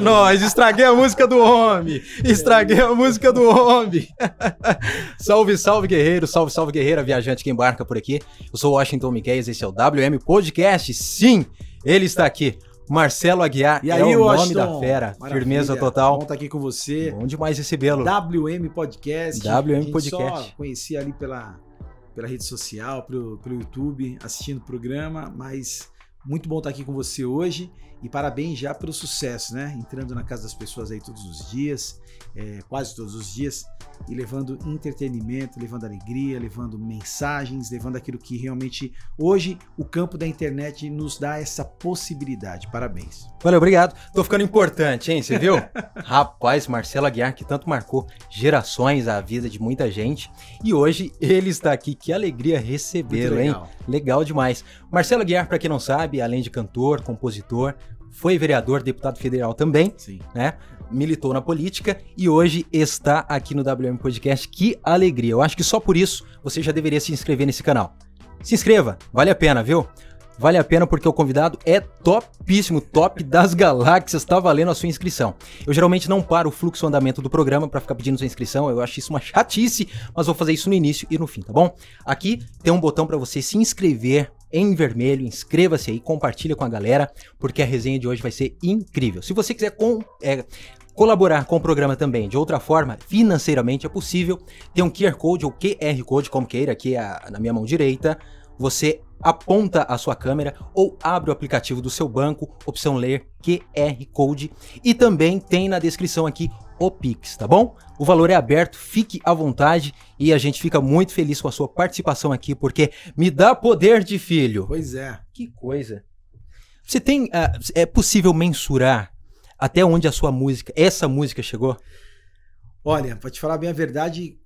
nós. Estraguei a música do homem. Estraguei a música do homem. salve, salve, guerreiro. Salve, salve, guerreira viajante que embarca por aqui. Eu sou Washington Miquel esse é o WM Podcast. Sim, ele está aqui. Marcelo Aguiar e é aí, é o Washington. nome da fera. Maravilha. Firmeza total. Bom estar aqui com você. Bom demais recebê-lo. WM Podcast. WM Podcast. Só conheci ali pela, pela rede social, pelo, pelo YouTube, assistindo o programa, mas muito bom estar aqui com você hoje. E parabéns já pelo sucesso, né? Entrando na casa das pessoas aí todos os dias, é, quase todos os dias, e levando entretenimento, levando alegria, levando mensagens, levando aquilo que realmente hoje o campo da internet nos dá essa possibilidade. Parabéns. Valeu, obrigado. Tô ficando importante, hein? Você viu? Rapaz, Marcelo Aguiar, que tanto marcou gerações a vida de muita gente. E hoje ele está aqui. Que alegria recebê-lo, hein? Legal demais. Marcelo Aguiar, para quem não sabe, além de cantor, compositor, foi vereador, deputado federal também, Sim. né? Militou na política e hoje está aqui no WM Podcast. Que alegria! Eu acho que só por isso você já deveria se inscrever nesse canal. Se inscreva, vale a pena, viu? Vale a pena porque o convidado é topíssimo, top das galáxias, tá valendo a sua inscrição. Eu geralmente não paro o fluxo o andamento do programa para ficar pedindo sua inscrição, eu acho isso uma chatice, mas vou fazer isso no início e no fim, tá bom? Aqui tem um botão para você se inscrever em vermelho, inscreva-se aí, compartilha com a galera, porque a resenha de hoje vai ser incrível. Se você quiser com, é, colaborar com o programa também de outra forma, financeiramente é possível, tem um QR Code ou QR Code, como queira, aqui é na minha mão direita, você aponta a sua câmera ou abre o aplicativo do seu banco, opção ler QR Code e também tem na descrição aqui o Pix, tá bom? O valor é aberto, fique à vontade e a gente fica muito feliz com a sua participação aqui porque me dá poder de filho. Pois é. Que coisa. Você tem uh, é possível mensurar até onde a sua música, essa música chegou? Olha, para te falar bem a verdade,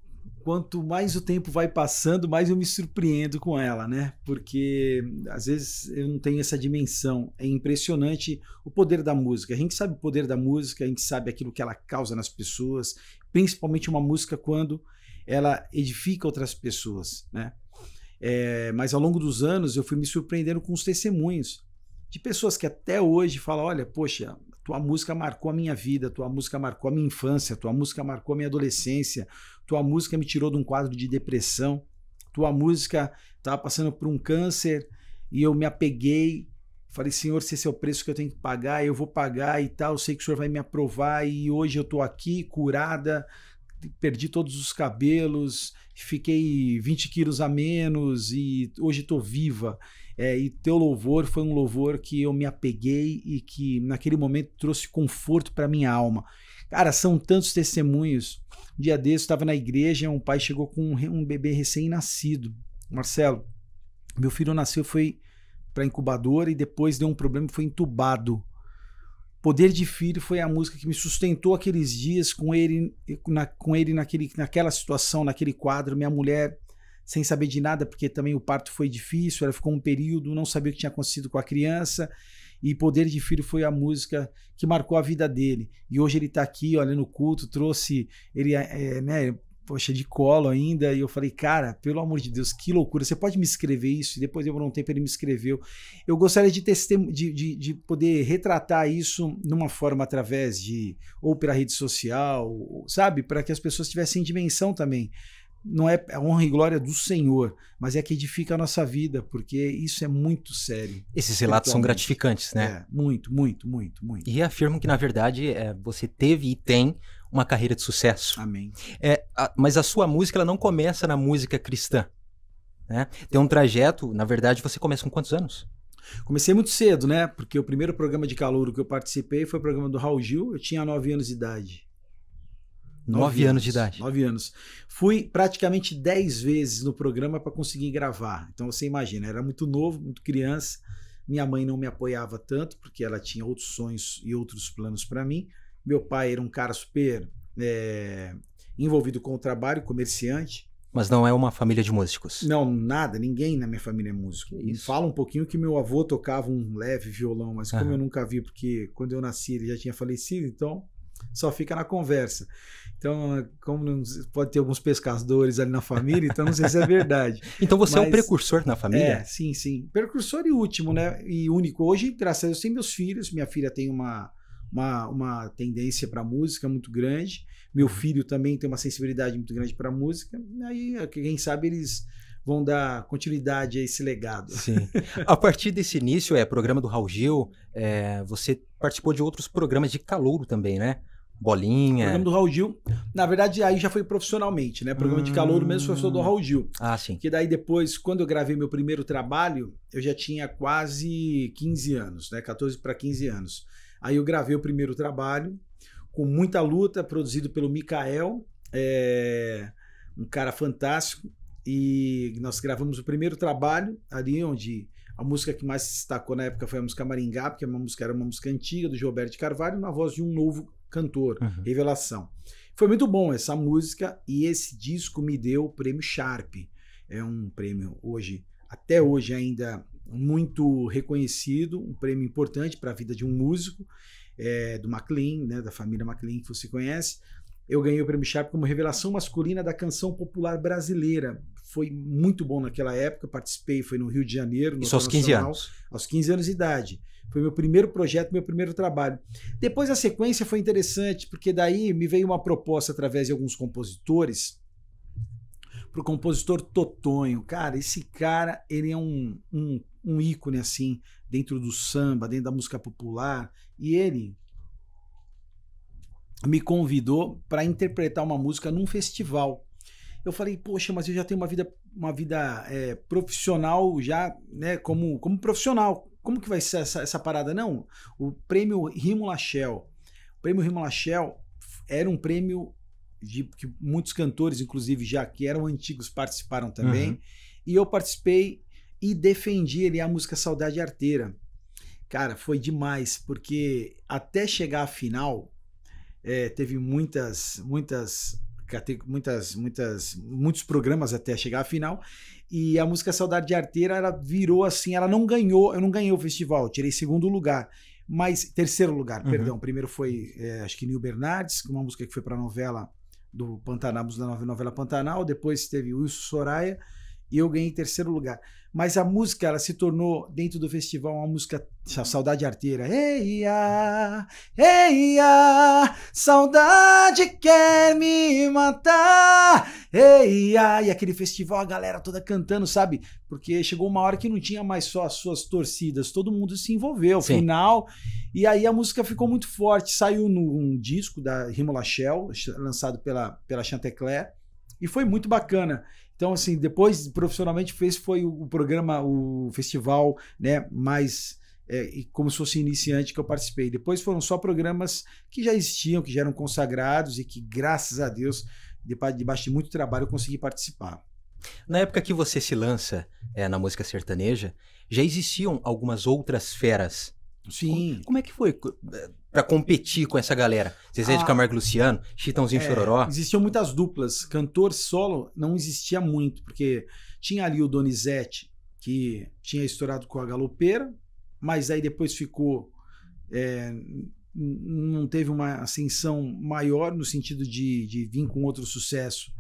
quanto mais o tempo vai passando, mais eu me surpreendo com ela, né? Porque às vezes eu não tenho essa dimensão. É impressionante o poder da música. A gente sabe o poder da música, a gente sabe aquilo que ela causa nas pessoas, principalmente uma música quando ela edifica outras pessoas, né? É, mas ao longo dos anos eu fui me surpreendendo com os testemunhos de pessoas que até hoje falam: olha, poxa, tua música marcou a minha vida, tua música marcou a minha infância, tua música marcou a minha adolescência, tua música me tirou de um quadro de depressão, tua música estava passando por um câncer e eu me apeguei. Falei, Senhor, se esse é o preço que eu tenho que pagar, eu vou pagar e tal. sei que o Senhor vai me aprovar e hoje eu estou aqui curada, perdi todos os cabelos, fiquei 20 quilos a menos e hoje estou viva. É, e teu louvor foi um louvor que eu me apeguei e que naquele momento trouxe conforto para minha alma. Cara, são tantos testemunhos um dia desse, estava na igreja, um pai chegou com um, um bebê recém-nascido. Marcelo, meu filho nasceu, foi para incubadora e depois deu um problema foi entubado. Poder de Filho foi a música que me sustentou aqueles dias com ele, na, com ele naquele, naquela situação, naquele quadro. Minha mulher, sem saber de nada, porque também o parto foi difícil, ela ficou um período, não sabia o que tinha acontecido com a criança. E Poder de Filho foi a música que marcou a vida dele. E hoje ele está aqui, olha, no culto, trouxe. Ele, é, é, né, poxa, de colo ainda. E eu falei, cara, pelo amor de Deus, que loucura. Você pode me escrever isso? E depois de um tempo ele me escreveu. Eu gostaria de, de, de, de, poder retratar isso numa forma através de, ou pela rede social, sabe? Para que as pessoas tivessem dimensão também não é a é honra e glória do Senhor, mas é que edifica a nossa vida, porque isso é muito sério. Esses relatos são gratificantes, né? É, muito, muito, muito, muito. E afirmam que, na verdade, é, você teve e tem uma carreira de sucesso. Amém. É, a, mas a sua música ela não começa na música cristã. Né? Tem um trajeto, na verdade, você começa com quantos anos? Comecei muito cedo, né? Porque o primeiro programa de calouro que eu participei foi o programa do Raul Gil, eu tinha 9 anos de idade. Nove anos, anos, de idade. Nove anos. Fui praticamente dez vezes no programa para conseguir gravar. Então você imagina, era muito novo, muito criança. Minha mãe não me apoiava tanto, porque ela tinha outros sonhos e outros planos para mim. Meu pai era um cara super é, envolvido com o trabalho, comerciante. Mas não é uma família de músicos? Não, nada, ninguém na minha família é músico. Isso. Fala um pouquinho que meu avô tocava um leve violão, mas como eu nunca vi, porque quando eu nasci ele já tinha falecido, então só fica na conversa. Então, como pode ter alguns pescadores ali na família, então não sei se é verdade. então você Mas, é um precursor na família? É, sim, sim. Precursor e último, né? E único. Hoje, graças a Deus, tem meus filhos. Minha filha tem uma, uma, uma tendência para música muito grande. Meu uhum. filho também tem uma sensibilidade muito grande para música. Aí, é quem sabe eles vão dar continuidade a esse legado. Sim. A partir desse início, é programa do Raul Gil, é, você participou de outros programas de calouro também, né? Bolinha. O programa do Raul Gil. Na verdade, aí já foi profissionalmente, né? Programa hum. de calor mesmo professor do Raul Gil. Ah, sim. Que daí depois, quando eu gravei meu primeiro trabalho, eu já tinha quase 15 anos, né? 14 para 15 anos. Aí eu gravei o primeiro trabalho, com muita luta, produzido pelo Mikael, é... um cara fantástico. E nós gravamos o primeiro trabalho ali onde a música que mais se destacou na época foi a música Maringá, porque é uma música era uma música antiga do Gilberto Carvalho, na voz de um novo cantor, uhum. revelação. Foi muito bom essa música e esse disco me deu o prêmio Sharp. É um prêmio hoje, até uhum. hoje ainda muito reconhecido, um prêmio importante para a vida de um músico, é, do MacLean, né, da família MacLean que você conhece. Eu ganhei o prêmio Sharp como revelação masculina da canção popular brasileira. Foi muito bom naquela época, participei, foi no Rio de Janeiro. No Isso aos 15 anos? Aos 15 anos de idade. Foi meu primeiro projeto, meu primeiro trabalho. Depois a sequência foi interessante, porque daí me veio uma proposta através de alguns compositores para o compositor Totonho. Cara, esse cara, ele é um, um, um ícone, assim, dentro do samba, dentro da música popular. E ele me convidou para interpretar uma música num festival. Eu falei, poxa, mas eu já tenho uma vida, uma vida é, profissional, já, né, como, como profissional, como que vai ser essa, essa parada? Não, o prêmio Rimo Lachel. O prêmio Rimo Lachel era um prêmio de, que muitos cantores, inclusive já que eram antigos, participaram também. Uhum. E eu participei e defendi ele a música Saudade Arteira. Cara, foi demais, porque até chegar à final, é, teve muitas, muitas, muitas, muitas, muitos programas até chegar à final. E a música Saudade de Arteira, ela virou assim, ela não ganhou, eu não ganhei o festival, tirei segundo lugar. Mas, terceiro lugar, uhum. perdão. Primeiro foi, é, acho que Nil Bernardes, uma música que foi para a novela do Pantanal, da novela Pantanal. Depois teve Wilson Soraya e eu ganhei terceiro lugar. Mas a música, ela se tornou, dentro do festival, uma música saudade arteira. ei eia, saudade quer me matar. Eia, e aquele festival, a galera toda cantando, sabe? Porque chegou uma hora que não tinha mais só as suas torcidas, todo mundo se envolveu, Sim. final. E aí a música ficou muito forte. Saiu num disco da Rimola Shell, lançado pela, pela Chantecler, e foi muito bacana. Então, assim, depois profissionalmente fez foi o programa, o festival, né, mais é, como se fosse iniciante que eu participei. Depois foram só programas que já existiam, que já eram consagrados e que, graças a Deus, debaixo de muito trabalho, eu consegui participar. Na época que você se lança é, na música sertaneja, já existiam algumas outras feras Sim. Como, como é que foi eh, para competir com essa galera? Zezé ah, de Camargo Luciano, Chitãozinho é, Chororó? Existiam muitas duplas. Cantor solo não existia muito, porque tinha ali o Donizete, que tinha estourado com a galopeira, mas aí depois ficou. É, não teve uma ascensão maior no sentido de, de vir com outro sucesso.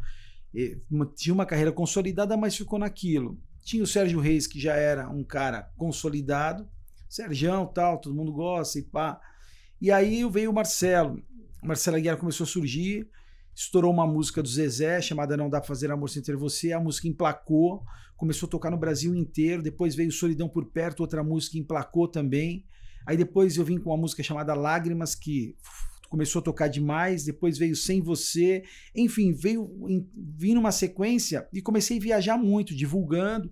Tinha uma carreira consolidada, mas ficou naquilo. Tinha o Sérgio Reis, que já era um cara consolidado, Serjão, tal, todo mundo gosta e pá. E aí veio o Marcelo. O Marcelo Aguiar começou a surgir, estourou uma música do Zezé chamada Não Dá Pra Fazer Amor Sem Ter Você. A música emplacou, começou a tocar no Brasil inteiro. Depois veio Solidão por Perto, outra música emplacou também. Aí depois eu vim com uma música chamada Lágrimas, que começou a tocar demais, depois veio Sem Você, enfim, veio em, vim numa sequência e comecei a viajar muito, divulgando.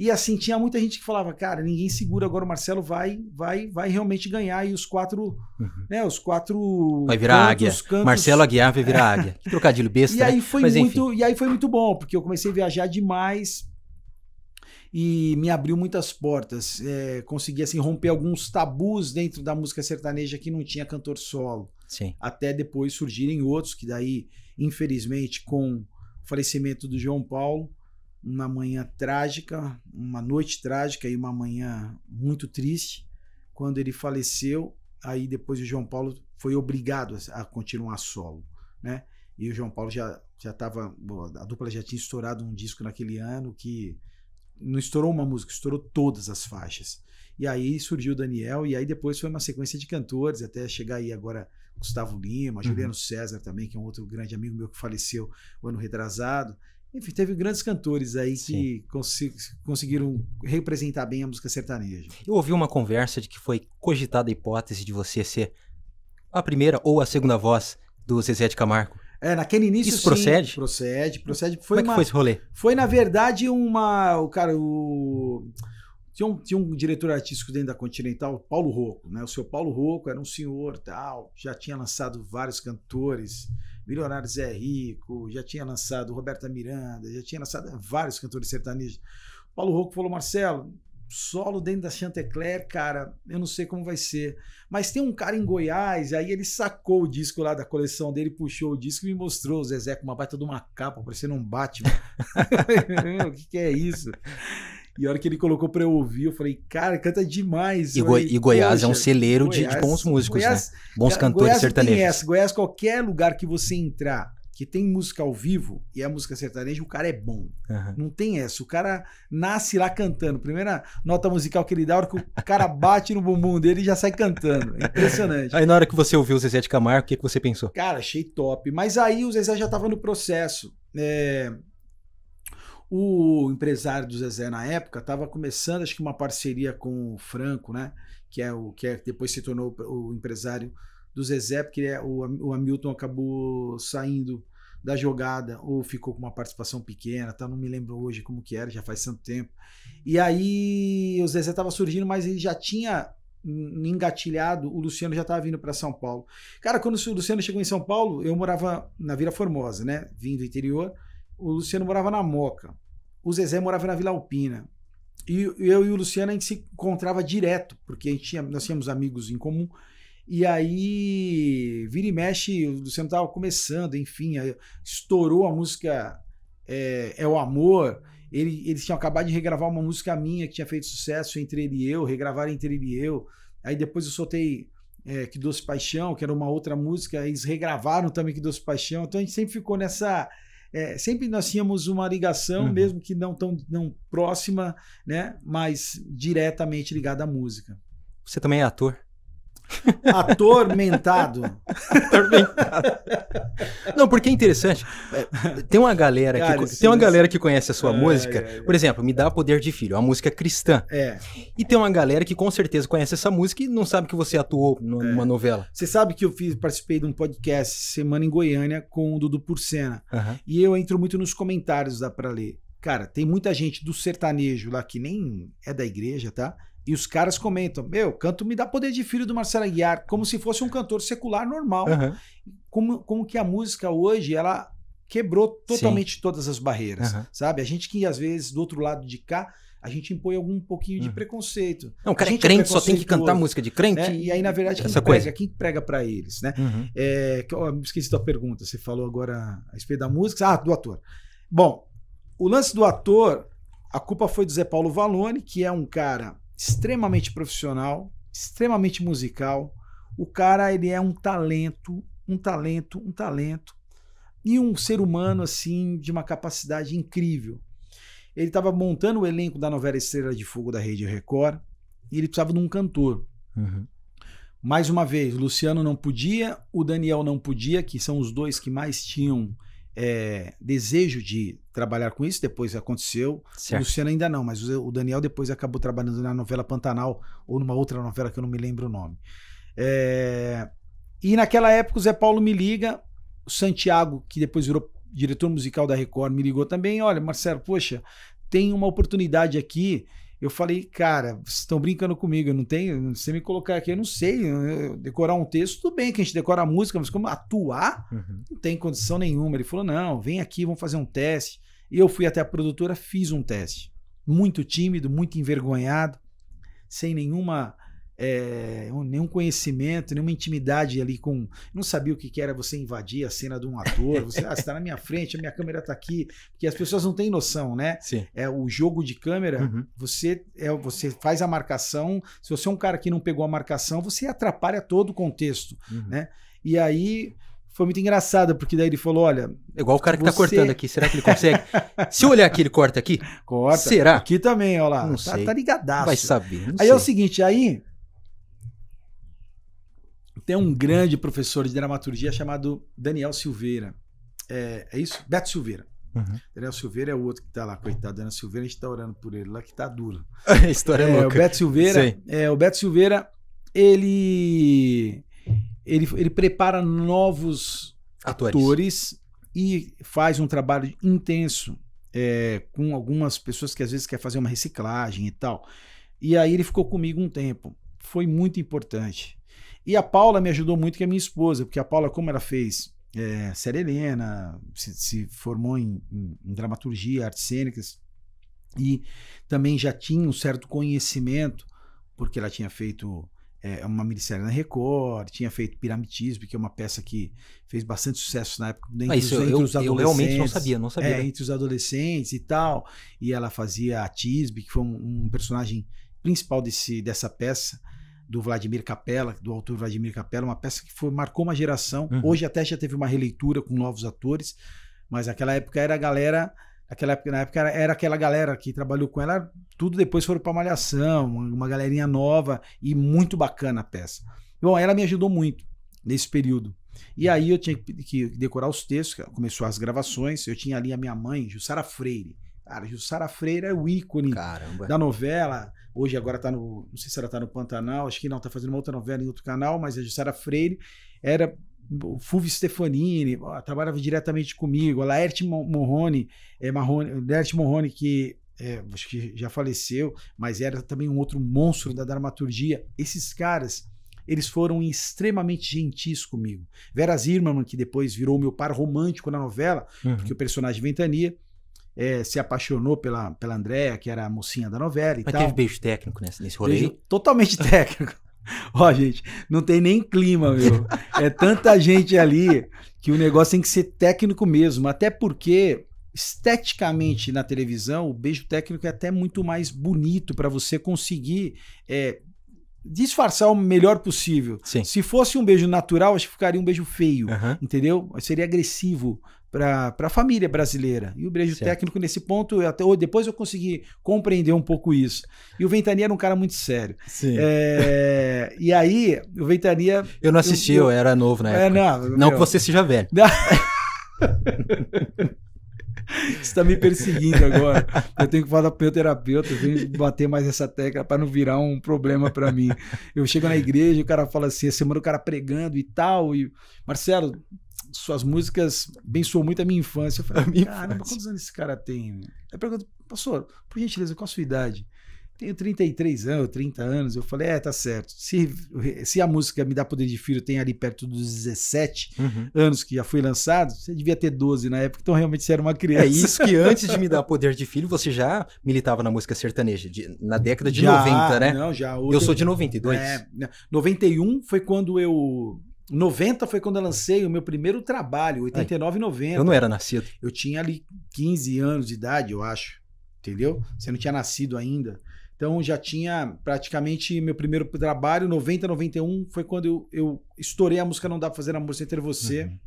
E assim, tinha muita gente que falava, cara, ninguém segura agora, o Marcelo vai vai vai realmente ganhar. E os quatro, uhum. né, os quatro... Vai virar cantos, águia. Cantos... Marcelo Aguiar vai virar águia. Que trocadilho besta, e aí né? foi Mas, muito enfim. E aí foi muito bom, porque eu comecei a viajar demais e me abriu muitas portas. É, consegui, assim, romper alguns tabus dentro da música sertaneja que não tinha cantor solo. Sim. Até depois surgirem outros, que daí, infelizmente, com o falecimento do João Paulo, uma manhã trágica, uma noite trágica e uma manhã muito triste, quando ele faleceu. Aí depois o João Paulo foi obrigado a continuar solo, né? E o João Paulo já já estava a dupla já tinha estourado um disco naquele ano que não estourou uma música, estourou todas as faixas. E aí surgiu o Daniel, e aí depois foi uma sequência de cantores, até chegar aí agora Gustavo Lima, uhum. Juliano César também, que é um outro grande amigo meu que faleceu o um ano retrasado. Enfim, teve grandes cantores aí Sim. que cons conseguiram representar bem a música sertaneja. Eu ouvi uma conversa de que foi cogitada a hipótese de você ser a primeira ou a segunda voz do Zezé de Camargo. É, naquele início. Isso sim, procede? Procede, procede. Foi Como é uma, que foi esse rolê? Foi, na verdade, uma. O cara, o. Tinha um, tinha um diretor artístico dentro da Continental, Paulo Rocco, né? O seu Paulo Rocco era um senhor tal, já tinha lançado vários cantores. Milionários é Rico, já tinha lançado Roberta Miranda, já tinha lançado vários cantores sertanejos. Paulo Rocco falou, Marcelo, solo dentro da Chantecler, cara, eu não sei como vai ser. Mas tem um cara em Goiás, aí ele sacou o disco lá da coleção dele, puxou o disco e me mostrou o Zezé com uma baita de uma capa, parecendo um Batman. O que, que é isso? E a hora que ele colocou pra eu ouvir, eu falei, cara, canta demais. E, falei, e Goiás é um celeiro Goiás, de, bons músicos, né? Goiás, né? Bons cantores Goiás sertanejos. Essa, Goiás, qualquer lugar que você entrar, que tem música ao vivo e a é música sertaneja, o cara é bom. Uhum. Não tem essa. O cara nasce lá cantando. Primeira nota musical que ele dá, a hora que o cara bate no bumbum dele e já sai cantando. É impressionante. Aí na hora que você ouviu o Zezé de Camargo, o que, que você pensou? Cara, achei top. Mas aí o Zezé já estava no processo. É... O empresário do Zezé na época estava começando, acho que uma parceria com o Franco, né? Que é o que é, depois se tornou o empresário do Zezé, porque é, o, o Hamilton acabou saindo da jogada ou ficou com uma participação pequena, tá? Não me lembro hoje como que era, já faz tanto tempo. E aí o Zezé estava surgindo, mas ele já tinha engatilhado, o Luciano já estava vindo para São Paulo. Cara, quando o Luciano chegou em São Paulo, eu morava na Vila Formosa, né? Vim do interior o Luciano morava na Moca, o Zezé morava na Vila Alpina. E eu e o Luciano a gente se encontrava direto, porque a gente tinha, nós tínhamos amigos em comum. E aí, vira e mexe, o Luciano estava começando, enfim, estourou a música é, é, o Amor. Ele, eles tinham acabado de regravar uma música minha que tinha feito sucesso entre ele e eu, regravaram entre ele e eu. Aí depois eu soltei é, Que Doce Paixão, que era uma outra música, eles regravaram também Que Doce Paixão. Então a gente sempre ficou nessa é, sempre nós tínhamos uma ligação, uhum. mesmo que não tão não próxima, né? Mas diretamente ligada à música. Você também é ator? Atormentado. Atormentado. Não, porque é interessante. É, tem uma galera Cara, que, sim, tem uma sim. galera que conhece a sua é, música. É, é, por exemplo, Me Dá Poder de Filho, é a música cristã. É. E tem uma galera que com certeza conhece essa música e não sabe que você atuou é. numa novela. Você sabe que eu fiz, participei de um podcast semana em Goiânia com o Dudu Porcena. Uhum. E eu entro muito nos comentários, dá pra ler. Cara, tem muita gente do sertanejo lá que nem é da igreja, tá? E os caras comentam: Meu, canto me dá poder de filho do Marcelo Aguiar, como se fosse um cantor secular normal. Uhum. Como, como que a música hoje ela quebrou totalmente Sim. todas as barreiras, uhum. sabe? A gente que às vezes do outro lado de cá a gente impõe algum pouquinho de hum. preconceito. Não, o cara é, é crente, é só tem que cantar música de crente. Né? E aí, na verdade, quem Essa prega? Coisa. Quem prega para eles, né? Uhum. É, esqueci da pergunta, você falou agora a respeito da música. Ah, do ator. Bom, o lance do ator, a culpa foi do Zé Paulo Valone, que é um cara extremamente profissional, extremamente musical. O cara, ele é um talento, um talento, um talento e um ser humano assim de uma capacidade incrível. Ele estava montando o elenco da novela Estrela de Fogo da Rede Record e ele precisava de um cantor. Uhum. Mais uma vez, Luciano não podia, o Daniel não podia, que são os dois que mais tinham é, desejo de trabalhar com isso, depois aconteceu. Certo. O Luciano ainda não, mas o Daniel depois acabou trabalhando na novela Pantanal ou numa outra novela que eu não me lembro o nome. É, e naquela época o Zé Paulo me liga, o Santiago, que depois virou diretor musical da Record, me ligou também. Olha, Marcelo, poxa, tem uma oportunidade aqui eu falei, cara, vocês estão brincando comigo, eu não tenho. Você me colocar aqui, eu não sei. Eu decorar um texto, tudo bem, que a gente decora a música, mas como atuar, uhum. não tem condição nenhuma. Ele falou: não, vem aqui, vamos fazer um teste. E eu fui até a produtora, fiz um teste. Muito tímido, muito envergonhado, sem nenhuma é, nenhum conhecimento, nenhuma intimidade ali com. Não sabia o que, era você invadir a cena de um ator. Você ah, está na minha frente, a minha câmera está aqui. Porque as pessoas não têm noção, né? Sim. É o jogo de câmera. Uhum. Você é, você faz a marcação. Se você é um cara que não pegou a marcação, você atrapalha todo o contexto, uhum. né? E aí foi muito engraçado, porque daí ele falou: olha. É igual o cara que tá você... tá cortando aqui, será que ele consegue? Se eu olhar aqui, ele corta aqui? Corta. Será? Aqui também, olha lá. Não tá, sei. tá ligadaço. Vai saber. aí sei. é o seguinte, aí tem um grande professor de dramaturgia chamado Daniel Silveira. É, é isso? Beto Silveira. Uhum. Daniel Silveira é o outro que tá lá, coitado. Daniel Silveira, a gente tá orando por ele lá, que tá duro. a história é, é louca. O Beto Silveira, é, o Beto Silveira, ele, ele, ele prepara novos atores. atores e faz um trabalho intenso é, com algumas pessoas que às vezes quer fazer uma reciclagem e tal. E aí ele ficou comigo um tempo. Foi muito importante. E a Paula me ajudou muito, que é minha esposa, porque a Paula, como ela fez é, Série Helena, se, se formou em, em, em, dramaturgia, artes cênicas, e também já tinha um certo conhecimento, porque ela tinha feito é, uma minissérie na Record, tinha feito Piramitismo, que é uma peça que fez bastante sucesso na época. Ah, entre, ah, isso os, eu, os adolescentes, eu realmente não sabia, não sabia. É, entre os adolescentes e tal. E ela fazia a Tisbe, que foi um, um personagem principal desse, dessa peça do Vladimir Capella, do autor Vladimir Capella, uma peça que foi, marcou uma geração. Uhum. Hoje até já teve uma releitura com novos atores, mas naquela época era a galera. Aquela época, na época era, era aquela galera que trabalhou com ela, tudo depois foram para Malhação, uma, uma galerinha nova e muito bacana a peça. Bom, ela me ajudou muito nesse período. E aí eu tinha que decorar os textos, começou as gravações, eu tinha ali a minha mãe, Jussara Freire. Cara, Jussara Freire é o ícone Caramba. da novela, Hoje agora está no. Não sei se ela está no Pantanal, acho que não, está fazendo uma outra novela em outro canal, mas a é Jussara Freire era. O Fulvio Stefanini trabalhava diretamente comigo, a Laerte Morrone, é, Laerte Morrone, que é, acho que já faleceu, mas era também um outro monstro da dramaturgia. Esses caras, eles foram extremamente gentis comigo. Vera Zirman que depois virou meu par romântico na novela, uhum. porque o personagem Ventania, é, se apaixonou pela, pela Andréia, que era a mocinha da novela e Mas tal. teve beijo técnico nesse, nesse rolê? totalmente técnico. Ó, gente, não tem nem clima, meu. É tanta gente ali que o negócio tem que ser técnico mesmo. Até porque, esteticamente, na televisão, o beijo técnico é até muito mais bonito para você conseguir é, disfarçar o melhor possível. Sim. Se fosse um beijo natural, acho que ficaria um beijo feio, uhum. entendeu? Seria agressivo para a família brasileira. E o brejo certo. técnico, nesse ponto, eu até depois eu consegui compreender um pouco isso. E o Ventania era um cara muito sério. Sim. É, e aí, o Ventania. Eu não assisti, eu, eu, eu era novo na é, época. É, não, não que você seja velho. Não. Você tá me perseguindo agora. Eu tenho que falar pro meu terapeuta, eu tenho que bater mais essa tecla para não virar um problema para mim. Eu chego na igreja, o cara fala assim, a semana o cara pregando e tal, e Marcelo, suas músicas abençoam muito a minha infância. Eu falei, caramba, infância. quantos anos esse cara tem? Eu pergunto, pastor, por gentileza, qual a sua idade? tenho 33 anos, 30 anos. Eu falei, é, tá certo. Se, se a música Me Dá Poder de Filho tem ali perto dos 17 uhum. anos que já foi lançado, você devia ter 12 na época, então realmente você era uma criança. É isso que antes de Me Dar Poder de Filho, você já militava na música sertaneja, de, na década de já, 90, né? Não, já. Eu sou de 92. É, 91 né, foi quando eu... 90 foi quando eu lancei o meu primeiro trabalho, 89 e 90. Eu não era nascido. Eu tinha ali 15 anos de idade, eu acho. Entendeu? Você não tinha nascido ainda. Então já tinha praticamente meu primeiro trabalho, 90, 91, foi quando eu, eu estourei a música Não Dá Pra Fazer Amor Sem Ter Você. Uhum.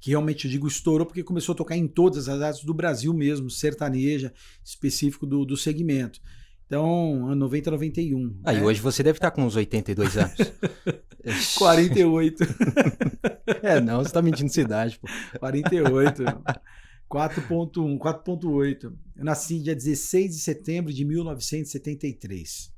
Que realmente eu digo estourou, porque começou a tocar em todas as áreas do Brasil mesmo, sertaneja, específico do, do segmento. Então, ano 90, 91. Aí ah, né? hoje você deve estar com uns 82 anos. 48. é, não, você tá mentindo cidade, pô. 48. 4.1, 4.8. Eu nasci dia 16 de setembro de 1973.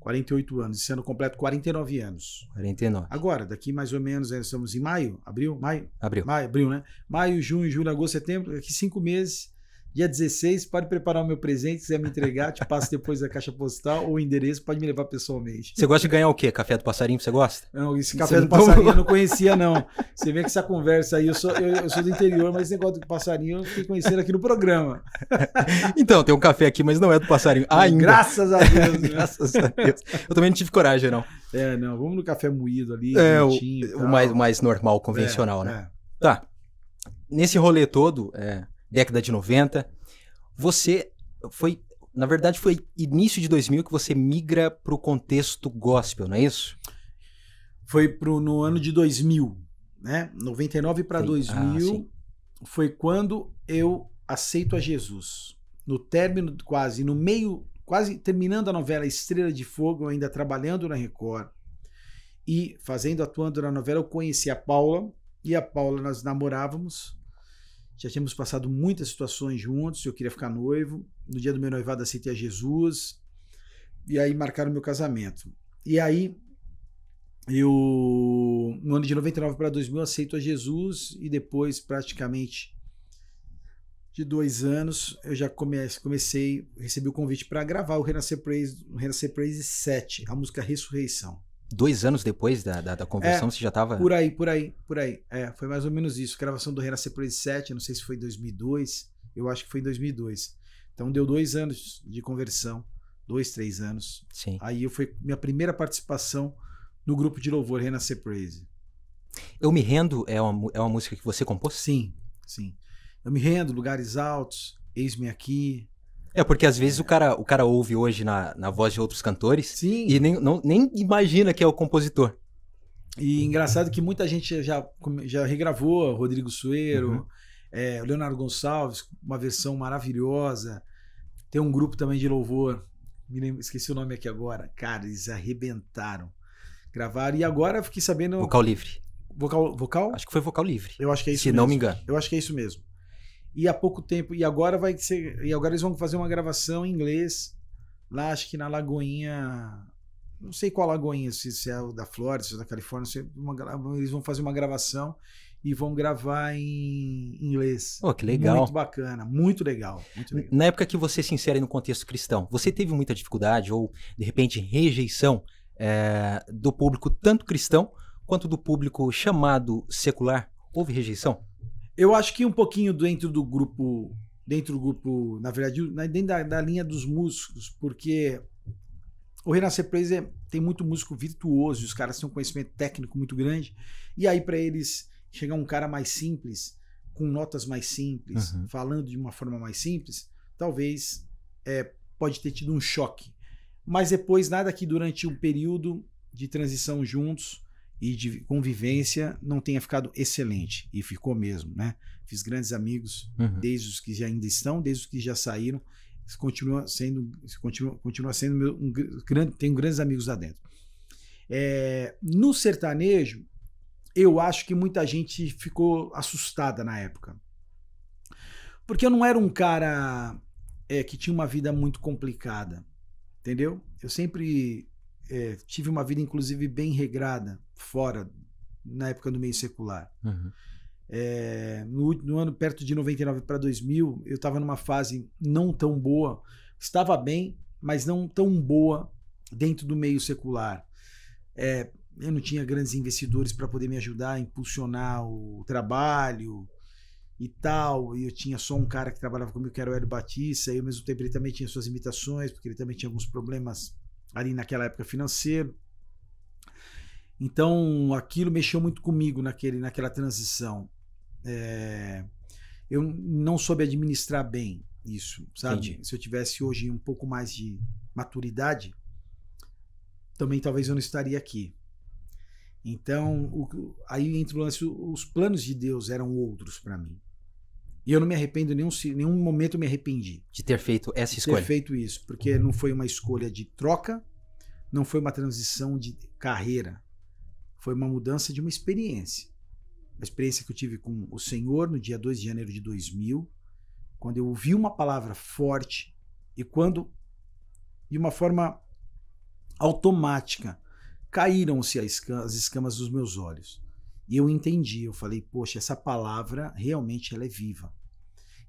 48 anos. Esse ano completo 49 anos. 49. Agora, daqui mais ou menos, né, estamos em maio, abril, maio? Abril. Maio, abril, né? Maio, junho, julho, agosto, setembro, daqui cinco meses Dia 16, pode preparar o meu presente, se quiser me entregar, te passo depois da caixa postal ou o endereço, pode me levar pessoalmente. Você gosta de ganhar o quê? Café do passarinho, você gosta? Não, esse café você do passarinho tomou? eu não conhecia, não. Você vê que essa conversa aí, eu sou, eu, eu sou do interior, mas esse negócio do passarinho eu fiquei conhecendo aqui no programa. então, tem um café aqui, mas não é do passarinho ainda. Graças a Deus. Né? graças a Deus. Eu também não tive coragem, não. É, não, vamos no café moído ali, é, o, o, mais, mais normal, convencional, é, né? É. Tá. Nesse rolê todo, é década de 90. Você foi, na verdade, foi início de 2000 que você migra para o contexto gospel, não é isso? Foi pro, no ano de 2000, né? 99 para 2000 ah, foi quando eu aceito a Jesus. No término, quase, no meio, quase terminando a novela Estrela de Fogo, ainda trabalhando na Record e fazendo, atuando na novela, eu conheci a Paula e a Paula nós namorávamos já tínhamos passado muitas situações juntos, eu queria ficar noivo. No dia do meu noivado aceitei a Jesus. E aí marcaram meu casamento. E aí eu no ano de 99 para 2000 aceito a Jesus e depois praticamente de dois anos eu já comecei, comecei recebi o convite para gravar o Renascer Praise, o Renascer Praise 7, a música Ressurreição. Dois anos depois da, da, da conversão, é, você já estava Por aí, por aí, por aí. É, foi mais ou menos isso. Gravação do Renascer por 7, não sei se foi em 2002, eu acho que foi em 2002. Então deu dois anos de conversão, dois, três anos. Sim. Aí eu foi minha primeira participação no grupo de louvor Renascer Praise. Eu Me Rendo é uma, é uma música que você compôs? Sim, sim. Eu Me Rendo, Lugares Altos, Eis-me Aqui, é, porque às vezes o cara, o cara ouve hoje na, na voz de outros cantores Sim. e nem, não, nem imagina que é o compositor. E engraçado que muita gente já, já regravou, Rodrigo Sueiro, uhum. é, Leonardo Gonçalves, uma versão maravilhosa. Tem um grupo também de louvor, lembro, esqueci o nome aqui agora. Cara, eles arrebentaram. Gravaram e agora fiquei sabendo. Vocal livre. Vocal, vocal? Acho que foi vocal livre. Eu acho que é isso Se mesmo. não me engano. Eu acho que é isso mesmo. E há pouco tempo, e agora vai ser. E agora eles vão fazer uma gravação em inglês, lá acho que na Lagoinha. Não sei qual Lagoinha, se, é da Flórida, se é da Califórnia, é uma, eles vão fazer uma gravação e vão gravar em inglês. Oh, que legal. Muito bacana, muito legal, muito legal. Na época que você se insere no contexto cristão, você teve muita dificuldade ou, de repente, rejeição é, do público, tanto cristão quanto do público chamado secular? Houve rejeição? Eu acho que um pouquinho dentro do grupo, dentro do grupo, na verdade, dentro da, da linha dos músicos, porque o Renascer Praise é, tem muito músico virtuoso, os caras têm um conhecimento técnico muito grande, e aí para eles chegar um cara mais simples, com notas mais simples, uhum. falando de uma forma mais simples, talvez é, pode ter tido um choque. Mas depois, nada que durante um período de transição juntos, e de convivência não tenha ficado excelente. E ficou mesmo, né? Fiz grandes amigos, uhum. desde os que já ainda estão, desde os que já saíram. Continua sendo, continua, continua sendo meu, um, grande, tenho grandes amigos lá dentro. É, no sertanejo, eu acho que muita gente ficou assustada na época. Porque eu não era um cara é, que tinha uma vida muito complicada, entendeu? Eu sempre é, tive uma vida, inclusive, bem regrada, fora, na época do meio secular. Uhum. É, no, no, ano perto de 99 para 2000, eu estava numa fase não tão boa. Estava bem, mas não tão boa dentro do meio secular. É, eu não tinha grandes investidores para poder me ajudar a impulsionar o trabalho e tal. E eu tinha só um cara que trabalhava comigo, que era o Hélio Batista, e ao mesmo tempo ele também tinha suas imitações porque ele também tinha alguns problemas ali naquela época financeiro. Então aquilo mexeu muito comigo naquele, naquela transição. É, eu não soube administrar bem isso, sabe? Entendi. Se eu tivesse hoje um pouco mais de maturidade, também talvez eu não estaria aqui. Então, o, aí entra o lance, os planos de Deus eram outros para mim. E eu não me arrependo, em nenhum, nenhum momento me arrependi. De ter feito essa escolha. De ter feito isso, porque uhum. não foi uma escolha de troca, não foi uma transição de carreira. Foi uma mudança de uma experiência. Uma experiência que eu tive com o Senhor no dia 2 de janeiro de 2000, quando eu ouvi uma palavra forte e quando, de uma forma automática, caíram-se as escamas dos meus olhos. E eu entendi, eu falei, poxa, essa palavra realmente ela é viva.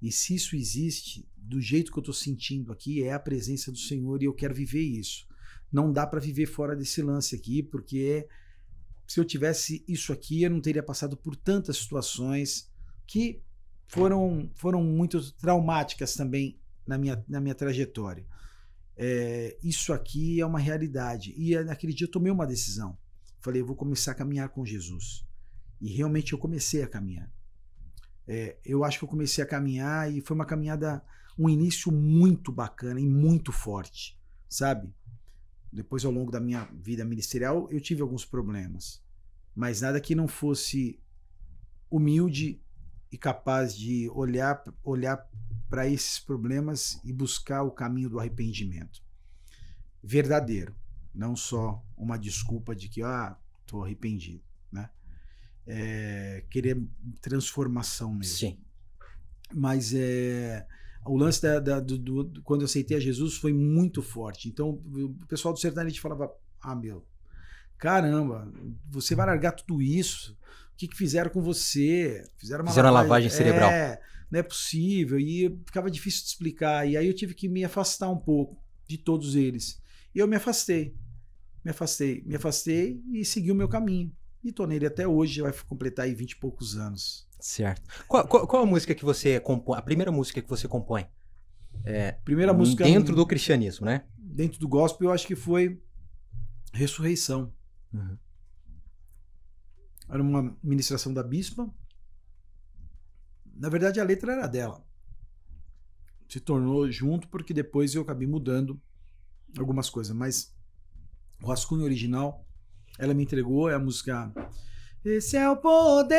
E se isso existe, do jeito que eu estou sentindo aqui, é a presença do Senhor e eu quero viver isso. Não dá para viver fora desse lance aqui, porque se eu tivesse isso aqui, eu não teria passado por tantas situações que foram, foram muito traumáticas também na minha, na minha trajetória. É, isso aqui é uma realidade. E eh, naquele dia eu tomei uma decisão. Falei, eu vou começar a caminhar com Jesus. E realmente eu comecei a caminhar. É, eu acho que eu comecei a caminhar e foi uma caminhada, um início muito bacana e muito forte, sabe? Depois, ao longo da minha vida ministerial, eu tive alguns problemas, mas nada que não fosse humilde e capaz de olhar, olhar para esses problemas e buscar o caminho do arrependimento verdadeiro, não só uma desculpa de que, ah, estou arrependido é, querer transformação mesmo. Sim. Mas é, o lance da, da do, do, quando eu aceitei a Jesus foi muito forte. Então o pessoal do sertanejo falava: Ah, meu, caramba, você vai largar tudo isso? O que, que fizeram com você? Fizeram uma fizeram lavagem, lavagem cerebral. É, não é possível. E ficava difícil de explicar. E aí eu tive que me afastar um pouco de todos eles. E eu me afastei. Me afastei, me afastei e segui o meu caminho e tô nele até hoje, vai completar aí 20 e poucos anos. Certo. Qual, qual, qual a música que você compõe? A primeira música que você compõe? É, primeira música dentro do cristianismo, né? Dentro do gospel, eu acho que foi Ressurreição. Uhum. Era uma ministração da bispa. Na verdade, a letra era dela. Se tornou junto porque depois eu acabei mudando algumas coisas, mas o rascunho original ela me entregou é a música. Esse é o poder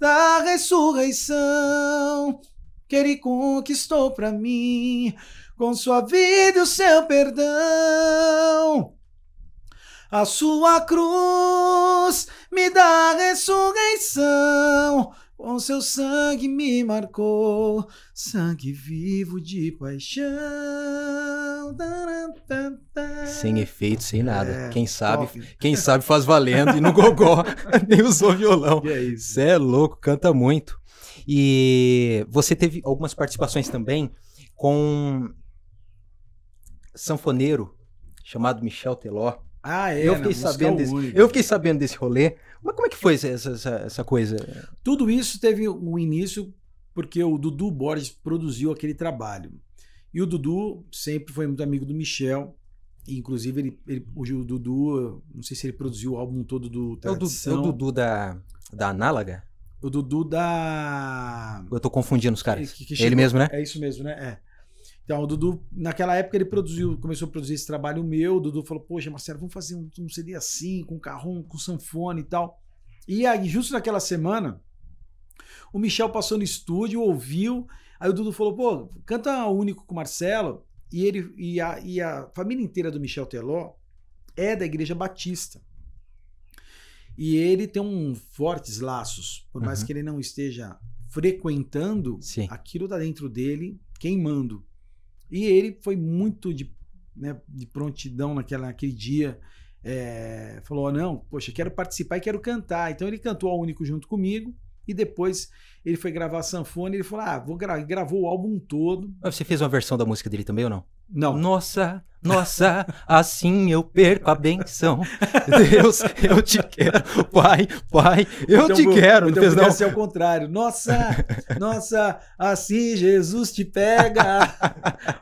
da ressurreição que ele conquistou para mim com sua vida e o seu perdão. A sua cruz me dá ressurreição com seu sangue me marcou, sangue vivo de paixão. Sem efeito, sem nada. É, quem sabe, top. quem sabe faz valendo e no gogó nem usou violão. Você é, é louco, canta muito. E você teve algumas participações também com sanfoneiro chamado Michel Teló. Ah, é. Eu fiquei, é sabendo desse, eu fiquei sabendo desse rolê. Mas como é que foi essa, essa, essa coisa? Tudo isso teve um início porque o Dudu Borges produziu aquele trabalho. E o Dudu sempre foi muito amigo do Michel. Inclusive, ele, ele, o Dudu, não sei se ele produziu o álbum todo do Tradição. É o, du, é o Dudu é da, da Análaga? O Dudu da. Eu tô confundindo os é, caras. Que, que chegou, ele mesmo, né? É isso mesmo, né? É. Então, o Dudu, naquela época, ele produziu, começou a produzir esse trabalho meu. O Dudu falou: Poxa, Marcelo, vamos fazer um, um CD assim, com carrom, com sanfone e tal. E aí, justo naquela semana, o Michel passou no estúdio, ouviu. Aí o Dudu falou: Pô, canta único com o Marcelo. E, ele, e, a, e a família inteira do Michel Teló é da Igreja Batista. E ele tem um fortes laços, por mais uhum. que ele não esteja frequentando, Sim. aquilo da tá dentro dele, queimando. E ele foi muito de, né, de prontidão naquela, naquele dia. É, falou: não, poxa, quero participar e quero cantar. Então ele cantou ao único junto comigo. E depois ele foi gravar sanfona e ele falou: Ah, vou gra gravou o álbum todo. Você fez uma versão da música dele também ou não? Não. Nossa! Nossa, assim eu perco a benção. Deus, eu te quero. Pai, pai, eu então, te quero. Então não fez não. ser o contrário. Nossa, nossa, assim Jesus te pega.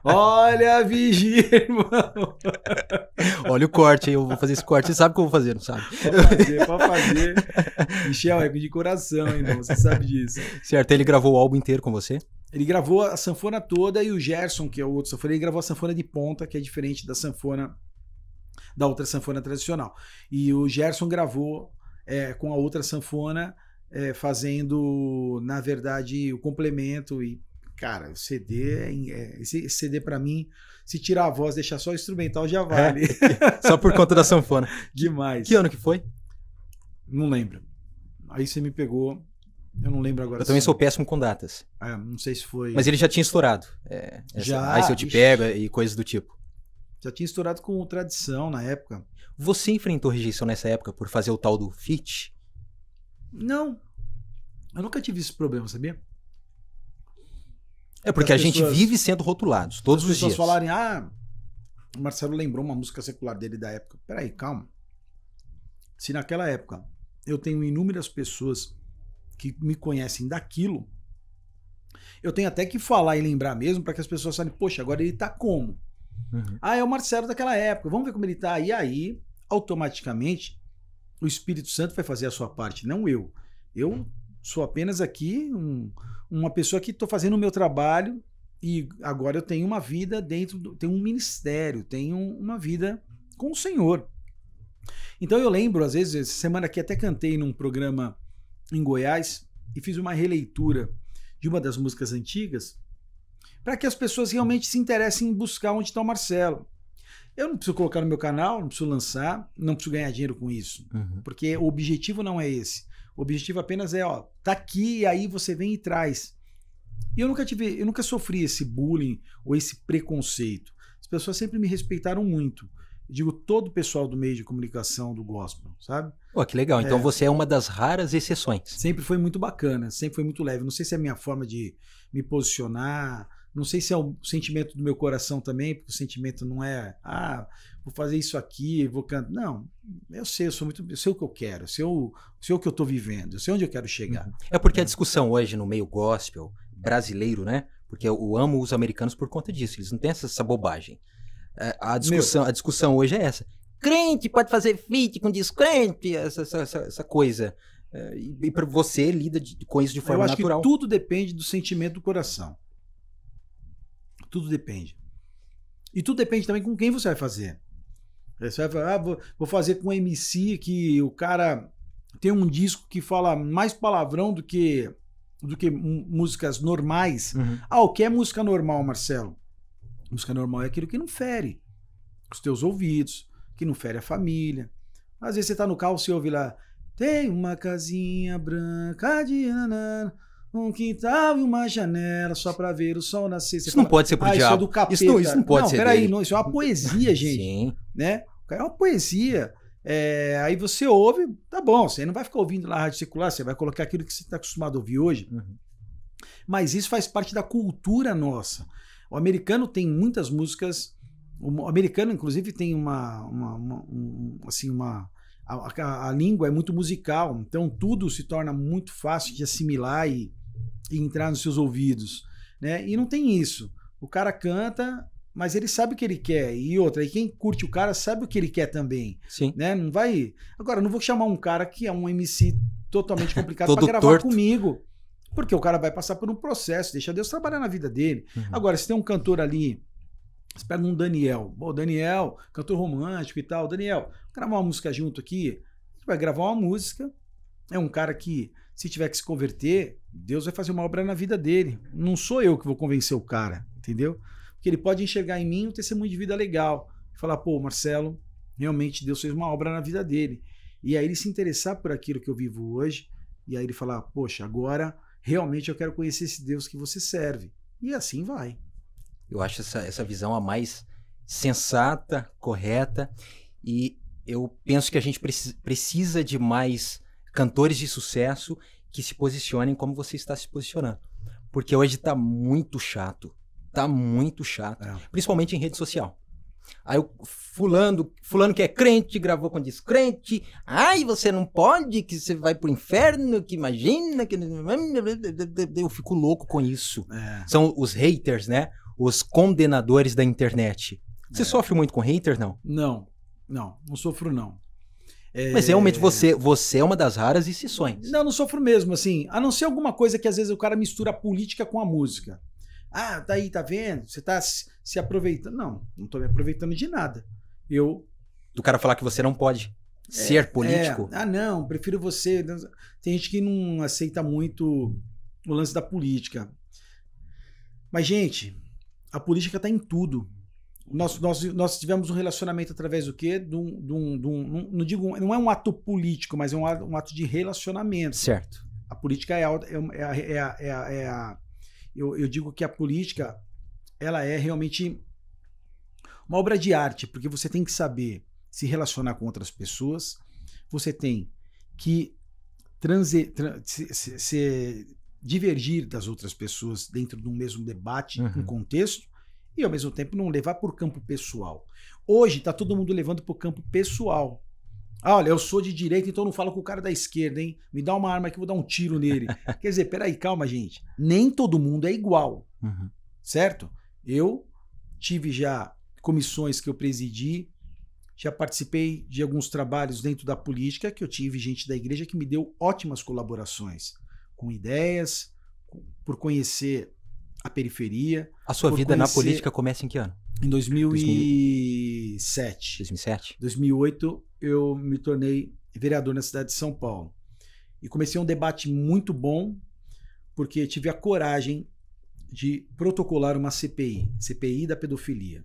Olha, vigia, irmão. Olha o corte aí, eu vou fazer esse corte. Você sabe o que eu vou fazer, não sabe? Pode fazer, pode fazer. Michel, é de coração, irmão. Você sabe disso. Certo, ele gravou o álbum inteiro com você? Ele gravou a sanfona toda e o Gerson, que é o outro sanfona, ele gravou a sanfona de ponta, que é diferente da sanfona da outra sanfona tradicional. E o Gerson gravou é, com a outra sanfona, é, fazendo, na verdade, o complemento e cara, o CD, é, é, esse CD para mim, se tirar a voz, deixar só o instrumental já é. vale. É, só por conta da sanfona. Demais. Que ano que foi? Não lembro. Aí você me pegou eu não lembro agora. Eu também sou péssimo com datas. Ah, não sei se foi. Mas ele já tinha estourado. É, essa, já. Aí se eu te pego e coisas do tipo. Já tinha estourado com tradição na época. Você enfrentou rejeição nessa época por fazer o tal do fit? Não. Eu nunca tive esse problema, sabia? É porque As a pessoas... gente vive sendo rotulados todos As os dias. As falarem, ah, o Marcelo lembrou uma música secular dele da época. Peraí, calma. Se naquela época eu tenho inúmeras pessoas que me conhecem daquilo, eu tenho até que falar e lembrar mesmo para que as pessoas saibam poxa, agora ele tá como? Uhum. Ah, é o Marcelo daquela época, vamos ver como ele tá. E aí, automaticamente, o Espírito Santo vai fazer a sua parte, não eu. Eu sou apenas aqui um, uma pessoa que estou fazendo o meu trabalho e agora eu tenho uma vida dentro, do, tenho um ministério, tenho uma vida com o Senhor. Então eu lembro, às vezes, semana que até cantei num programa em Goiás e fiz uma releitura de uma das músicas antigas para que as pessoas realmente se interessem em buscar onde está o Marcelo. Eu não preciso colocar no meu canal, não preciso lançar, não preciso ganhar dinheiro com isso, uhum. porque o objetivo não é esse. O objetivo apenas é, ó, tá aqui e aí você vem e traz. E eu nunca tive, eu nunca sofri esse bullying ou esse preconceito. As pessoas sempre me respeitaram muito digo todo o pessoal do meio de comunicação do gospel, sabe? Pô, que legal. Então é, você é uma das raras exceções. Sempre foi muito bacana, sempre foi muito leve. Não sei se é a minha forma de me posicionar, não sei se é o sentimento do meu coração também, porque o sentimento não é, ah, vou fazer isso aqui, vou cantar. Não, eu sei, eu sou muito, eu sei o que eu quero, eu sei o, sei o que eu estou vivendo, eu sei onde eu quero chegar. Uhum. É porque a é. discussão hoje no meio gospel brasileiro, né? Porque eu amo os americanos por conta disso, eles não têm essa, essa bobagem. É, a, discussão, a discussão hoje é essa. Crente pode fazer fit com descrente, essa, essa, essa coisa. É, e, e para você lida de, com isso de forma natural. Eu acho natural. que tudo depende do sentimento do coração. Tudo depende. E tudo depende também com quem você vai fazer. Você vai falar, ah, vou, vou fazer com um MC que o cara tem um disco que fala mais palavrão do que do que músicas normais. Uhum. Ah, o que é música normal, Marcelo? Música normal é aquilo que não fere os teus ouvidos, que não fere a família. Às vezes você está no carro e ouve lá, tem uma casinha branca de nanana, um quintal e uma janela só para ver o sol nascer. Você isso fala, não pode ser pro ah, diabo. Isso, é do capeta. Isso, não, isso não pode não, ser Pera dele. não, isso é uma poesia, gente. Sim. Né? É uma poesia. É, aí você ouve, tá bom, você não vai ficar ouvindo lá a rádio circular. você vai colocar aquilo que você está acostumado a ouvir hoje. Uhum. Mas isso faz parte da cultura nossa. O americano tem muitas músicas. O americano, inclusive, tem uma. uma, uma um, assim, uma a, a, a, língua é muito musical, então tudo se torna muito fácil de assimilar e, e entrar nos seus ouvidos. Né? E não tem isso. O cara canta, mas ele sabe o que ele quer. E outra, e quem curte o cara sabe o que ele quer também. Sim. Né? Não vai. Agora, não vou chamar um cara que é um MC totalmente complicado para gravar torto. comigo. Porque o cara vai passar por um processo, deixa Deus trabalhar na vida dele. Uhum. Agora, se tem um cantor ali, você pega um Daniel, bom Daniel, cantor romântico e tal, Daniel, gravar uma música junto aqui, vai gravar uma música, é um cara que, se tiver que se converter, Deus vai fazer uma obra na vida dele. Não sou eu que vou convencer o cara, entendeu? Porque ele pode enxergar em mim um testemunho de vida legal. E falar, pô, Marcelo, realmente Deus fez uma obra na vida dele. E aí ele se interessar por aquilo que eu vivo hoje, e aí ele falar, poxa, agora realmente eu quero conhecer esse Deus que você serve. E assim vai. Eu acho essa, essa visão a mais sensata, correta, e eu penso que a gente precisa de mais cantores de sucesso que se posicionem como você está se posicionando. Porque hoje está muito chato. Está muito chato. É. Principalmente em rede social. Aí o fulano, fulano que é crente, gravou com descrente. Ai, você não pode, que você vai pro inferno, que imagina, que... Eu fico louco com isso. É. São os haters, né? Os condenadores da internet. Você é. sofre muito com haters, não? Não, não, não sofro não. É... Mas realmente você, você é uma das raras exceções. Não, não sofro mesmo, assim. A não ser alguma coisa que às vezes o cara mistura a política com a música. Ah, tá aí, tá vendo? Você tá se aproveitando. Não, não tô me aproveitando de nada. Eu. Do cara falar que você não pode é, ser é. político. É, ah, não, prefiro você. Tem gente que não aceita muito o lance da política. Mas, gente, a política tá em tudo. Nós, nós, nós tivemos um relacionamento através do quê? De um, de um, de um, não, não digo, não é um ato político, mas é um, um ato de relacionamento. Certo. A política é, é, é a, é a, é a, é a eu, eu digo que a política ela é realmente uma obra de arte, porque você tem que saber se relacionar com outras pessoas, você tem que transe, se, se, divergir das outras pessoas dentro de um mesmo debate, uhum. um contexto, e ao mesmo tempo não levar por campo pessoal. Hoje está todo mundo levando para o campo pessoal. Ah, olha, eu sou de direita, então não falo com o cara da esquerda, hein? Me dá uma arma que eu vou dar um tiro nele. Quer dizer, peraí, calma, gente. Nem todo mundo é igual, uhum. certo? Eu tive já comissões que eu presidi, já participei de alguns trabalhos dentro da política que eu tive gente da igreja que me deu ótimas colaborações com ideias, por conhecer a periferia. A sua vida conhecer... na política começa em que ano? Em 2007. 2007. 2008 eu me tornei vereador na cidade de São Paulo. E comecei um debate muito bom, porque tive a coragem de protocolar uma CPI, CPI da pedofilia.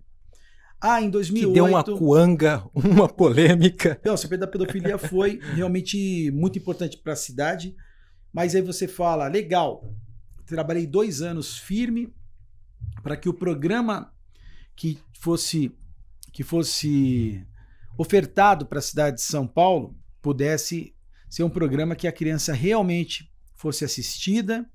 Ah, em 2008... Que deu uma cuanga, uma polêmica. Não, a CPI da pedofilia foi realmente muito importante para a cidade, mas aí você fala, legal, trabalhei dois anos firme para que o programa que fosse que fosse ofertado para a cidade de São Paulo pudesse ser um programa que a criança realmente fosse assistida,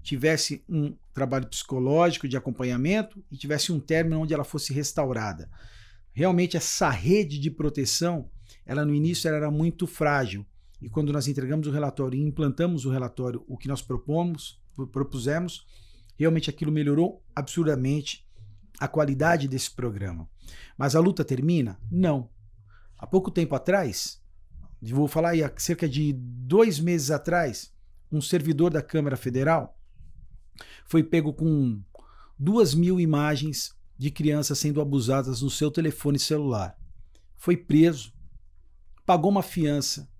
tivesse um trabalho psicológico de acompanhamento e tivesse um término onde ela fosse restaurada. Realmente essa rede de proteção, ela no início era muito frágil. E quando nós entregamos o relatório e implantamos o relatório, o que nós propomos, propusemos, realmente aquilo melhorou absurdamente a qualidade desse programa. Mas a luta termina? Não. Há pouco tempo atrás, vou falar aí, há cerca de dois meses atrás, um servidor da Câmara Federal foi pego com duas mil imagens de crianças sendo abusadas no seu telefone celular. Foi preso, pagou uma fiança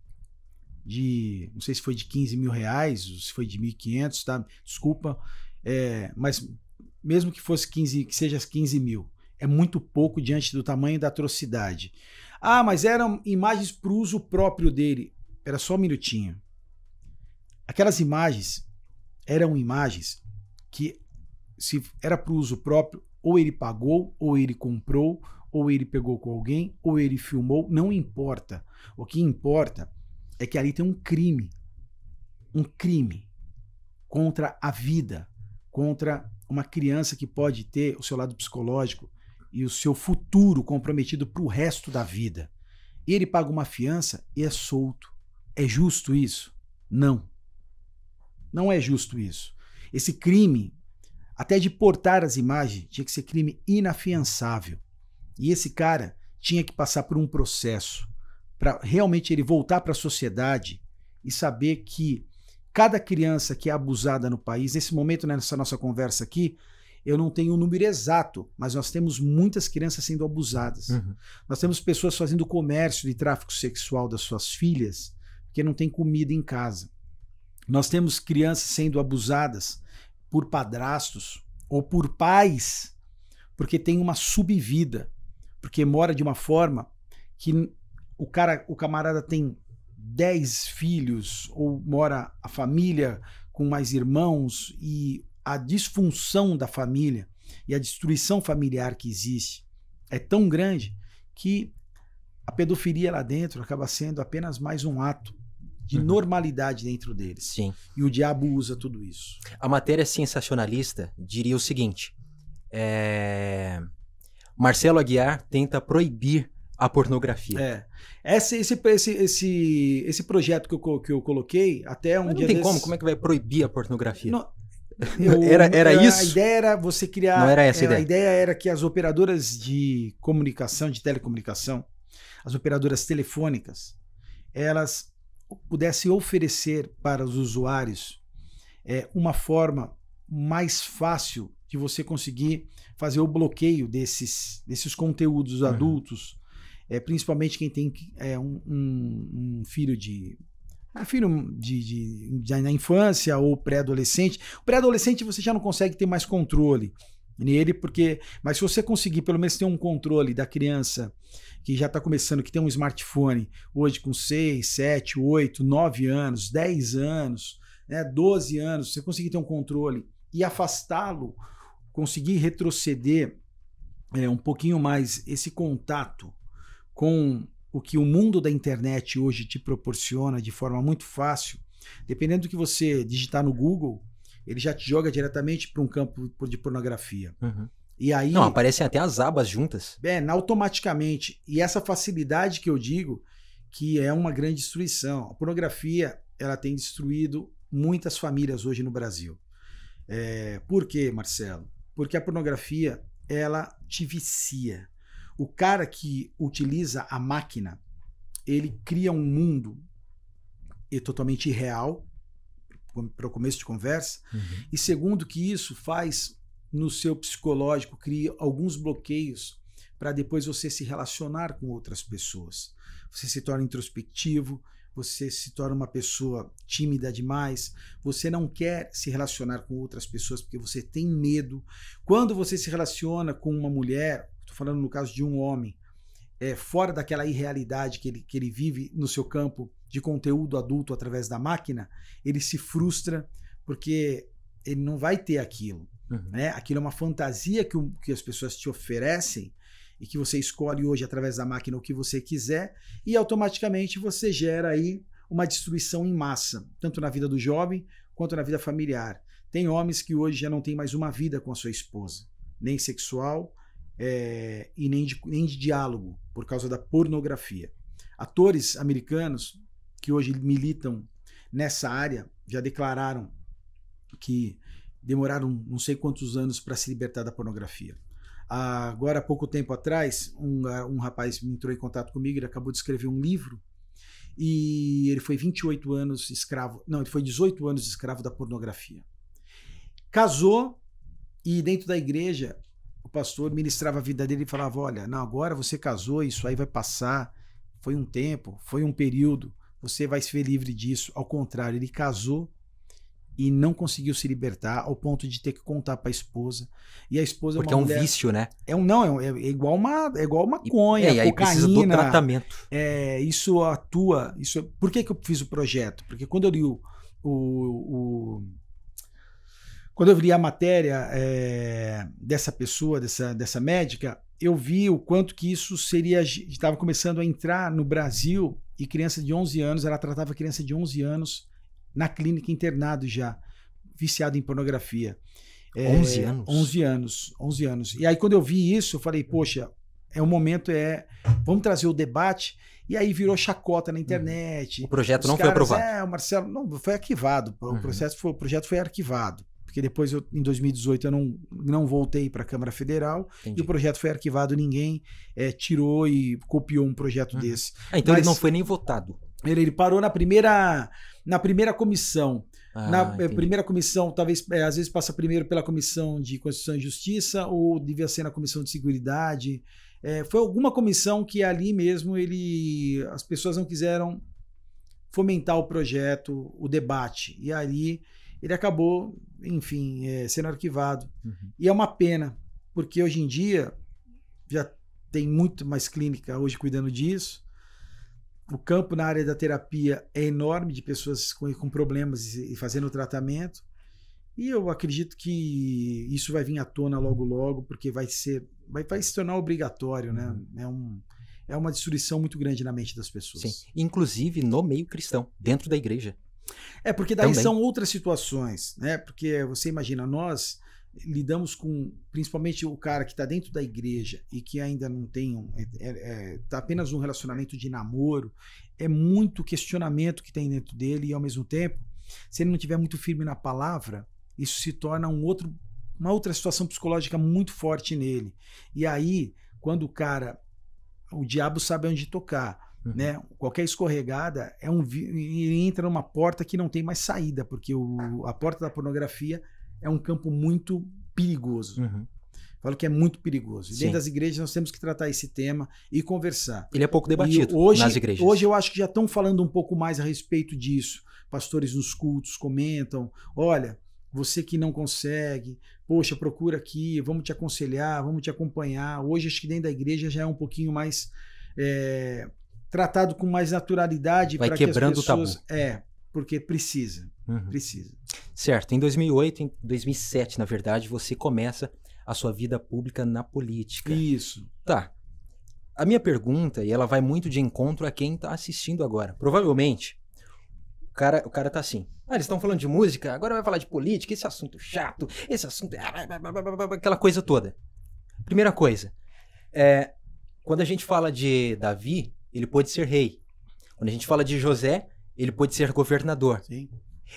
de, não sei se foi de 15 mil reais, ou se foi de 1.500, tá? Desculpa, é, mas mesmo que fosse 15, que seja 15 mil, é muito pouco diante do tamanho da atrocidade. Ah, mas eram imagens para uso próprio dele. Era só um minutinho. Aquelas imagens eram imagens que se era para uso próprio, ou ele pagou, ou ele comprou, ou ele pegou com alguém, ou ele filmou, não importa. O que importa é que ali tem um crime. Um crime contra a vida, contra uma criança que pode ter o seu lado psicológico e o seu futuro comprometido para o resto da vida. Ele paga uma fiança e é solto. É justo isso? Não. Não é justo isso. Esse crime, até de portar as imagens, tinha que ser crime inafiançável. E esse cara tinha que passar por um processo para realmente ele voltar para a sociedade e saber que cada criança que é abusada no país, nesse momento, né, nessa nossa conversa aqui, eu não tenho um número exato, mas nós temos muitas crianças sendo abusadas. Uhum. Nós temos pessoas fazendo comércio de tráfico sexual das suas filhas, porque não tem comida em casa. Nós temos crianças sendo abusadas por padrastos ou por pais, porque tem uma subvida, porque mora de uma forma que o cara, o camarada tem 10 filhos ou mora a família com mais irmãos e a disfunção da família e a destruição familiar que existe é tão grande que a pedofilia lá dentro acaba sendo apenas mais um ato de uhum. normalidade dentro deles. Sim. E o diabo usa tudo isso. A matéria sensacionalista diria o seguinte: é... Marcelo Aguiar tenta proibir a pornografia. É. Esse, esse, esse, esse, esse projeto que eu, que eu coloquei, até um Mas não dia. Não tem desse... como, como é que vai proibir a pornografia? Não, eu, era, era isso? A ideia era você criar. Não era essa é, a ideia. A ideia era que as operadoras de comunicação, de telecomunicação, as operadoras telefônicas, elas pudessem oferecer para os usuários é, uma forma mais fácil de você conseguir fazer o bloqueio desses, desses conteúdos uhum. adultos é, principalmente quem tem é, um, um, filho de ah, filho de, de, de, na infância ou pré-adolescente. o Pré-adolescente você já não consegue ter mais controle nele, porque. Mas se você conseguir pelo menos ter um controle da criança que já está começando, que tem um smartphone hoje com 6, 7, 8, 9 anos, 10 anos, né, 12 anos, você conseguir ter um controle e afastá-lo, conseguir retroceder é, um pouquinho mais esse contato com o que o mundo da internet hoje te proporciona de forma muito fácil, dependendo do que você digitar no Google, ele já te joga diretamente para um campo de pornografia. Uhum. E aí. Não, aparecem até as abas juntas. É, automaticamente. E essa facilidade que eu digo que é uma grande destruição. A pornografia ela tem destruído muitas famílias hoje no Brasil. É, por quê, Marcelo? Porque a pornografia ela te vicia. O cara que utiliza a máquina, ele cria um mundo e totalmente irreal para o começo de conversa. Uhum. E segundo que isso faz no seu psicológico, cria alguns bloqueios para depois você se relacionar com outras pessoas. Você se torna introspectivo, você se torna uma pessoa tímida demais, você não quer se relacionar com outras pessoas porque você tem medo. Quando você se relaciona com uma mulher estou falando no caso de um homem, é, fora daquela irrealidade que ele, que ele vive no seu campo de conteúdo adulto através da máquina, ele se frustra porque ele não vai ter aquilo. Uhum. Né? Aquilo é uma fantasia que, que as pessoas te oferecem e que você escolhe hoje através da máquina o que você quiser e automaticamente você gera aí uma destruição em massa, tanto na vida do jovem quanto na vida familiar. Tem homens que hoje já não têm mais uma vida com a sua esposa, nem sexual, é, e nem de, nem de diálogo, por causa da pornografia. Atores americanos que hoje militam nessa área já declararam que demoraram não sei quantos anos para se libertar da pornografia. Agora, há pouco tempo atrás, um, um rapaz entrou em contato comigo, ele acabou de escrever um livro e ele foi 28 anos escravo, não, ele foi 18 anos escravo da pornografia. Casou e dentro da igreja pastor ministrava a vida dele e falava: Olha, não, agora você casou, isso aí vai passar. Foi um tempo, foi um período, você vai se ver livre disso. Ao contrário, ele casou e não conseguiu se libertar ao ponto de ter que contar para a esposa. E a esposa é Porque é, uma é um mulher, vício, né? É um não, é, é, é igual uma é igual maconha, e, é, cocaína. Precisa do tratamento. É, isso atua, isso. Por que que eu fiz o projeto? Porque quando eu li o, o, o quando eu vi a matéria é, dessa pessoa, dessa, dessa médica, eu vi o quanto que isso seria. Estava começando a entrar no Brasil e criança de 11 anos, ela tratava criança de 11 anos na clínica internado já, viciado em pornografia. É, eh, 11 anos? 11 anos, 11 anos. E aí quando eu vi isso, eu falei, poxa, é o momento, é vamos trazer o debate. E aí virou chacota na uhum. internet. O projeto não caras, foi aprovado. É, o Marcelo não foi arquivado. O uhum. processo foi, o projeto foi arquivado porque depois eu, em 2018 eu não, não voltei para a Câmara Federal Entendi. e o projeto foi arquivado, ninguém é, tirou e copiou um projeto uhum. desse. Ah, então Mas ele não foi nem votado. Ele, ele parou na primeira na primeira comissão. Ah, na eh, entendi. primeira comissão, talvez é, às vezes passa primeiro pela comissão de Constituição e Justiça ou devia ser na comissão de Seguridade. É, foi alguma comissão que ali mesmo ele as pessoas não quiseram fomentar o projeto, o debate. E ali ele acabou, enfim, é, sendo arquivado. Uhum. E é uma pena, porque hoje em dia já tem muito mais clínica hoje cuidando disso. O campo na área da terapia é enorme de pessoas com, com problemas e fazendo tratamento. E eu acredito que isso vai vir à tona logo logo, porque vai ser vai, vai se tornar obrigatório, né? Uhum. É um é uma destruição muito grande na mente das pessoas. Sim. Inclusive no meio cristão, dentro da igreja. É, porque daí Também. são outras situações, né? Porque você imagina, nós lidamos com principalmente o cara que está dentro da igreja e que ainda não tem um, está é, é, é tá apenas um relacionamento de namoro é muito questionamento que tem dentro dele e ao mesmo tempo se ele não tiver muito firme na palavra isso se torna um outro uma outra situação psicológica muito forte nele e aí quando o cara o diabo sabe onde tocar Uhum. Né? Qualquer escorregada é um ele entra numa porta que não tem mais saída, porque o, a porta da pornografia é um campo muito perigoso. Uhum. Falo que é muito perigoso. E dentro das igrejas nós temos que tratar esse tema e conversar. Ele é pouco debatido hoje, nas igrejas. Hoje eu acho que já estão falando um pouco mais a respeito disso. Pastores nos cultos comentam: olha, você que não consegue, poxa, procura aqui, vamos te aconselhar, vamos te acompanhar. Hoje acho que dentro da igreja já é um pouquinho mais. É, tratado com mais naturalidade. para que as pessoas, o tabu. É, porque precisa, uhum. precisa. Certo. Em 2008, em 2007, na verdade, você começa a sua vida pública na política. Isso. Tá. A minha pergunta, e ela vai muito de encontro a quem está assistindo agora. Provavelmente, o cara, o cara tá assim. Ah, eles estão falando de música, agora vai falar de política, esse assunto chato, esse assunto. Ah, aquela coisa toda. Primeira coisa, é, quando a gente fala de Davi, ele pôde ser rei. Quando a gente fala de José, ele pôde ser governador. Sim.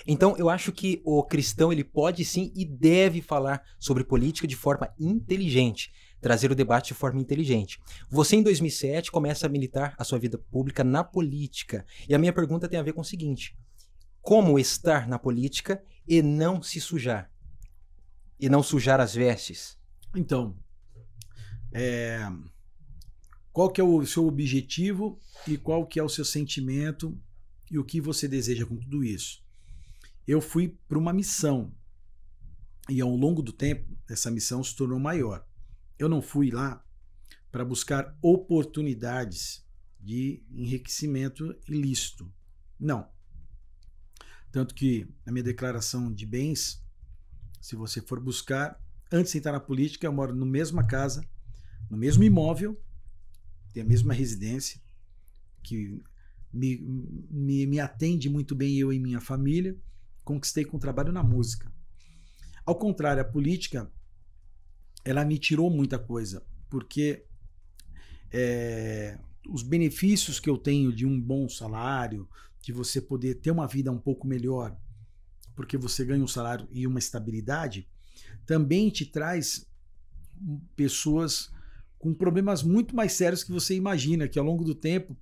Então, eu acho que o cristão ele pode sim e deve falar sobre política de forma inteligente, trazer o debate de forma inteligente. Você em 2007 começa a militar a sua vida pública na política. E a minha pergunta tem a ver com o seguinte: como estar na política e não se sujar? E não sujar as vestes? Então, é, qual que é o seu objetivo e qual que é o seu sentimento e o que você deseja com tudo isso. Eu fui para uma missão e ao longo do tempo essa missão se tornou maior. Eu não fui lá para buscar oportunidades de enriquecimento ilícito. Não. Tanto que na minha declaração de bens, se você for buscar, antes de entrar na política, eu moro na mesma casa, no mesmo imóvel, tem a mesma residência, que me, me, me atende muito bem eu e minha família. Conquistei com o trabalho na música. Ao contrário, a política, ela me tirou muita coisa, porque é, os benefícios que eu tenho de um bom salário, de você poder ter uma vida um pouco melhor, porque você ganha um salário e uma estabilidade, também te traz pessoas com problemas muito mais sérios que você imagina, que ao longo do tempo,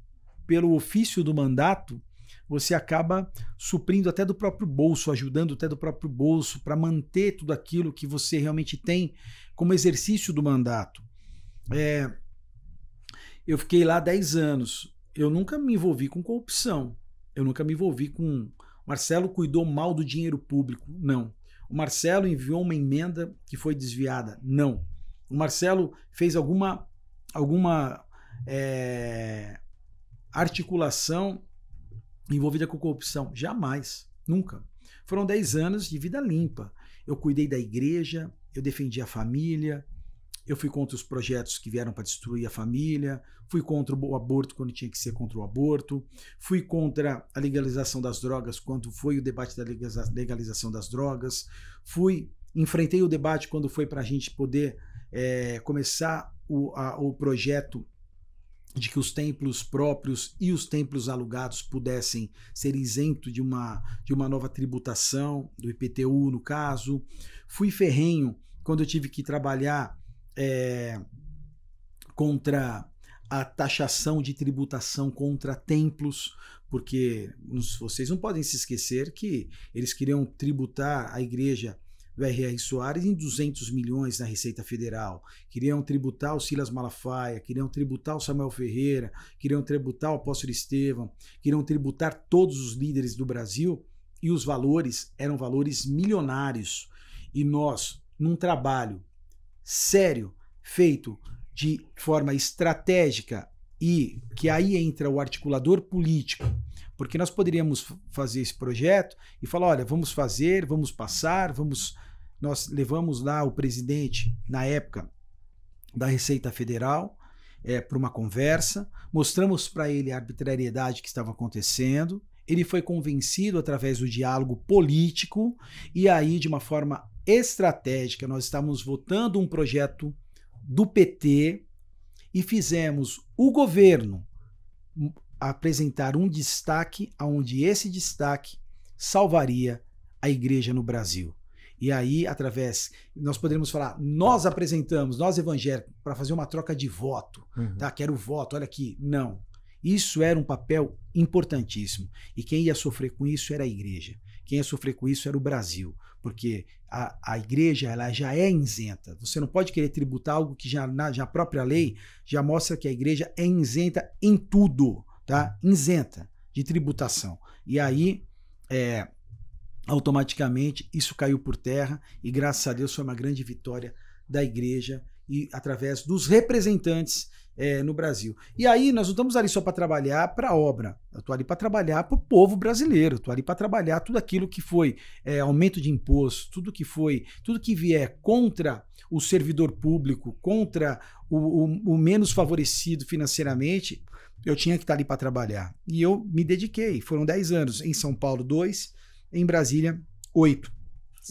pelo ofício do mandato, você acaba suprindo até do próprio bolso, ajudando até do próprio bolso para manter tudo aquilo que você realmente tem como exercício do mandato. É, eu fiquei lá 10 anos. Eu nunca me envolvi com corrupção. Eu nunca me envolvi com. Marcelo cuidou mal do dinheiro público. Não. O Marcelo enviou uma emenda que foi desviada. Não o Marcelo fez alguma, alguma é, articulação envolvida com corrupção. Jamais, nunca. Foram 10 anos de vida limpa. Eu cuidei da igreja, eu defendi a família, eu fui contra os projetos que vieram para destruir a família, fui contra o aborto quando tinha que ser contra o aborto, fui contra a legalização das drogas quando foi o debate da legalização das drogas, fui enfrentei o debate quando foi para a gente poder é, começar o, a, o projeto de que os templos próprios e os templos alugados pudessem ser isentos de uma, de uma nova tributação, do IPTU no caso. Fui ferrenho quando eu tive que trabalhar é, contra a taxação de tributação contra templos, porque vocês não podem se esquecer que eles queriam tributar a igreja do R.R. Soares em 200 milhões na Receita Federal. Queriam tributar o Silas Malafaia, queriam tributar o Samuel Ferreira, queriam tributar o Apóstolo Estevam, queriam tributar todos os líderes do Brasil e os valores eram valores milionários. E nós, num trabalho sério, feito de forma estratégica e que aí entra o articulador político porque nós poderíamos fazer esse projeto e falar: olha, vamos fazer, vamos passar, vamos. Nós levamos lá o presidente, na época, da Receita Federal, é, para uma conversa, mostramos para ele a arbitrariedade que estava acontecendo. Ele foi convencido através do diálogo político, e aí, de uma forma estratégica, nós estávamos votando um projeto do PT e fizemos o governo apresentar um destaque aonde esse destaque salvaria a igreja no Brasil. E aí, através, nós poderíamos falar, nós apresentamos, nós evangélicos, para fazer uma troca de voto, uhum. tá? Quero voto, olha aqui. Não. Isso era um papel importantíssimo. E quem ia sofrer com isso era a igreja. Quem ia sofrer com isso era o Brasil. Porque a, a igreja ela já é isenta. Você não pode querer tributar algo que já na já própria lei já mostra que a igreja é isenta em tudo tá? isenta de tributação. E aí, é, automaticamente, isso caiu por terra e, graças a Deus, foi uma grande vitória da igreja e através dos representantes é, no Brasil. E aí, nós não estamos ali só para trabalhar para a obra, eu estou ali para trabalhar para o povo brasileiro, estou ali para trabalhar tudo aquilo que foi é, aumento de imposto, tudo que foi, tudo que vier contra o servidor público, contra o, o, o menos favorecido financeiramente, eu tinha que estar ali para trabalhar. E eu me dediquei. Foram 10 anos. Em São Paulo, 2. Em Brasília, 8.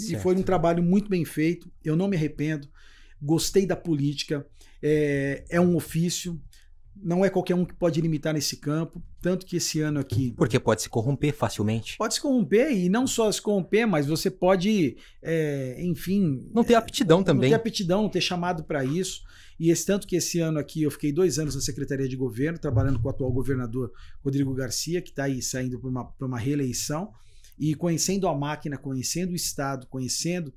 E foi um trabalho muito bem feito. Eu não me arrependo. Gostei da política. É, é um ofício. Não é qualquer um que pode limitar nesse campo, tanto que esse ano aqui. Porque pode se corromper facilmente. Pode se corromper e não só se corromper, mas você pode, é, enfim. Não ter é, aptidão é, também. Não ter aptidão, não ter chamado para isso. E esse tanto que esse ano aqui eu fiquei dois anos na Secretaria de Governo, trabalhando com o atual governador Rodrigo Garcia, que está aí saindo para uma, uma reeleição, e conhecendo a máquina, conhecendo o Estado, conhecendo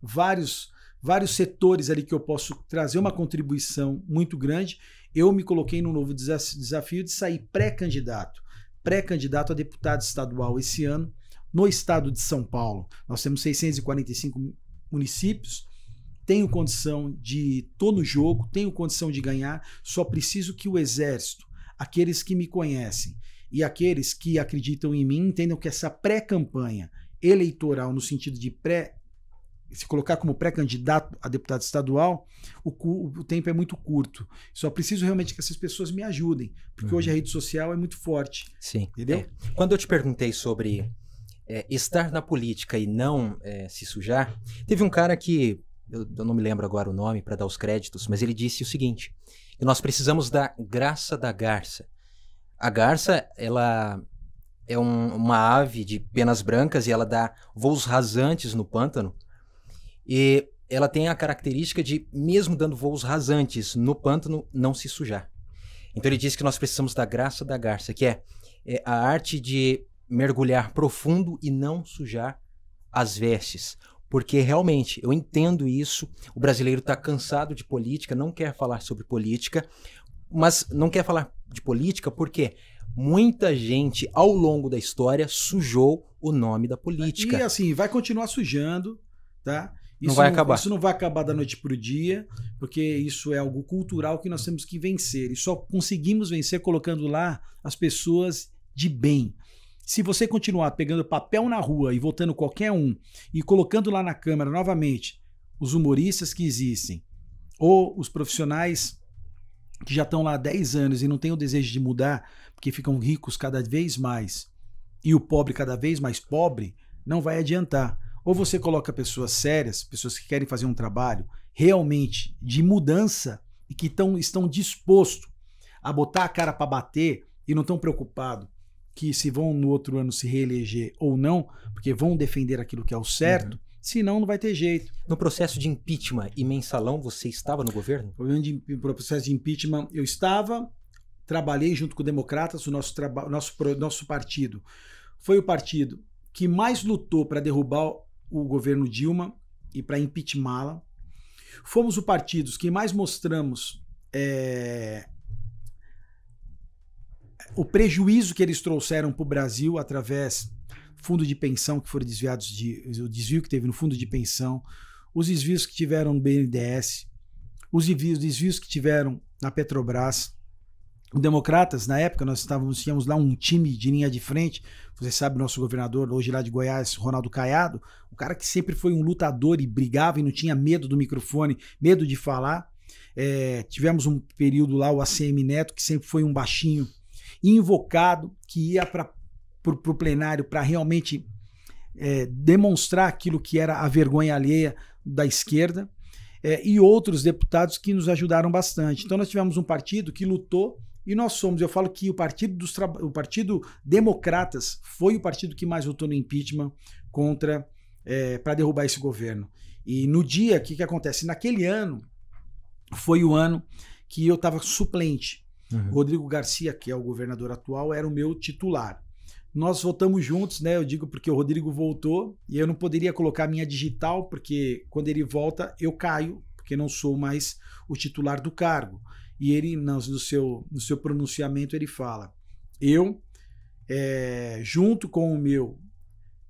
vários vários setores ali que eu posso trazer uma contribuição muito grande eu me coloquei num novo desafio de sair pré-candidato, pré-candidato a deputado estadual esse ano no estado de São Paulo. Nós temos 645 municípios, tenho condição de tô no jogo, tenho condição de ganhar, só preciso que o exército, aqueles que me conhecem e aqueles que acreditam em mim, entendam que essa pré-campanha eleitoral no sentido de pré se colocar como pré-candidato a deputado estadual, o, o, tempo é muito curto. Só preciso realmente que essas pessoas me ajudem, porque uhum. hoje a uhum. rede social é muito forte. Sim. Entendeu? É. Quando eu te perguntei sobre é, estar na política e não é, se sujar, teve um cara que, eu, eu não me lembro agora o nome para dar os créditos, mas ele disse o seguinte: nós precisamos da graça da garça. A garça, ela é um, uma ave de penas brancas e ela dá voos rasantes no pântano e ela tem a característica de, mesmo dando voos rasantes no pântano, não se sujar. Então ele diz que nós precisamos da graça da garça, que é, é a arte de mergulhar profundo e não sujar as vestes. Porque realmente, eu entendo isso, o brasileiro está cansado de política, não quer falar sobre política, mas não quer falar de política porque muita gente ao longo da história sujou o nome da política. E assim, vai continuar sujando, tá? Isso não vai não, acabar. Isso não vai acabar da noite para o dia, porque isso é algo cultural que nós temos que vencer. E só conseguimos vencer colocando lá as pessoas de bem. Se você continuar pegando papel na rua e votando qualquer um e colocando lá na Câmara novamente os humoristas que existem ou os profissionais que já estão lá há 10 anos e não têm o desejo de mudar porque ficam ricos cada vez mais e o pobre cada vez mais pobre, não vai adiantar. Ou você coloca pessoas sérias, pessoas que querem fazer um trabalho realmente de mudança e que tão, estão dispostos a botar a cara para bater e não estão preocupados que se vão no outro ano se reeleger ou não, porque vão defender aquilo que é o certo, uhum. senão não vai ter jeito. No processo de impeachment e mensalão, você estava no governo? No processo de impeachment, eu estava, trabalhei junto com democratas, o nosso, nosso, nosso partido foi o partido que mais lutou para derrubar o governo Dilma e para impeachmá-la. Fomos o partido que mais mostramos é, o prejuízo que eles trouxeram para o Brasil através fundo de pensão que foram desviados de o desvio que teve no fundo de pensão, os desvios que tiveram no BNDES, os desvios, desvios que tiveram na Petrobras, Democratas, na época, nós estávamos, tínhamos lá um time de linha de frente. Você sabe, nosso governador, hoje lá de Goiás, Ronaldo Caiado, um cara que sempre foi um lutador e brigava e não tinha medo do microfone, medo de falar. É, tivemos um período lá, o ACM Neto, que sempre foi um baixinho invocado, que ia para o plenário para realmente é, demonstrar aquilo que era a vergonha alheia da esquerda. É, e outros deputados que nos ajudaram bastante. Então, nós tivemos um partido que lutou e nós somos, eu falo que o Partido, dos o partido Democratas foi o partido que mais votou no impeachment contra é, eh, para derrubar esse governo. E no dia, o que, que acontece? Naquele ano, foi o ano que eu estava suplente. Uhum. Rodrigo Garcia, que é o governador atual, era o meu titular. Nós votamos juntos, né? Eu digo porque o Rodrigo voltou e eu não poderia colocar minha digital, porque quando ele volta eu caio, porque não sou mais o titular do cargo e ele, no, seu, no seu pronunciamento, ele fala: Eu, é, junto com o meu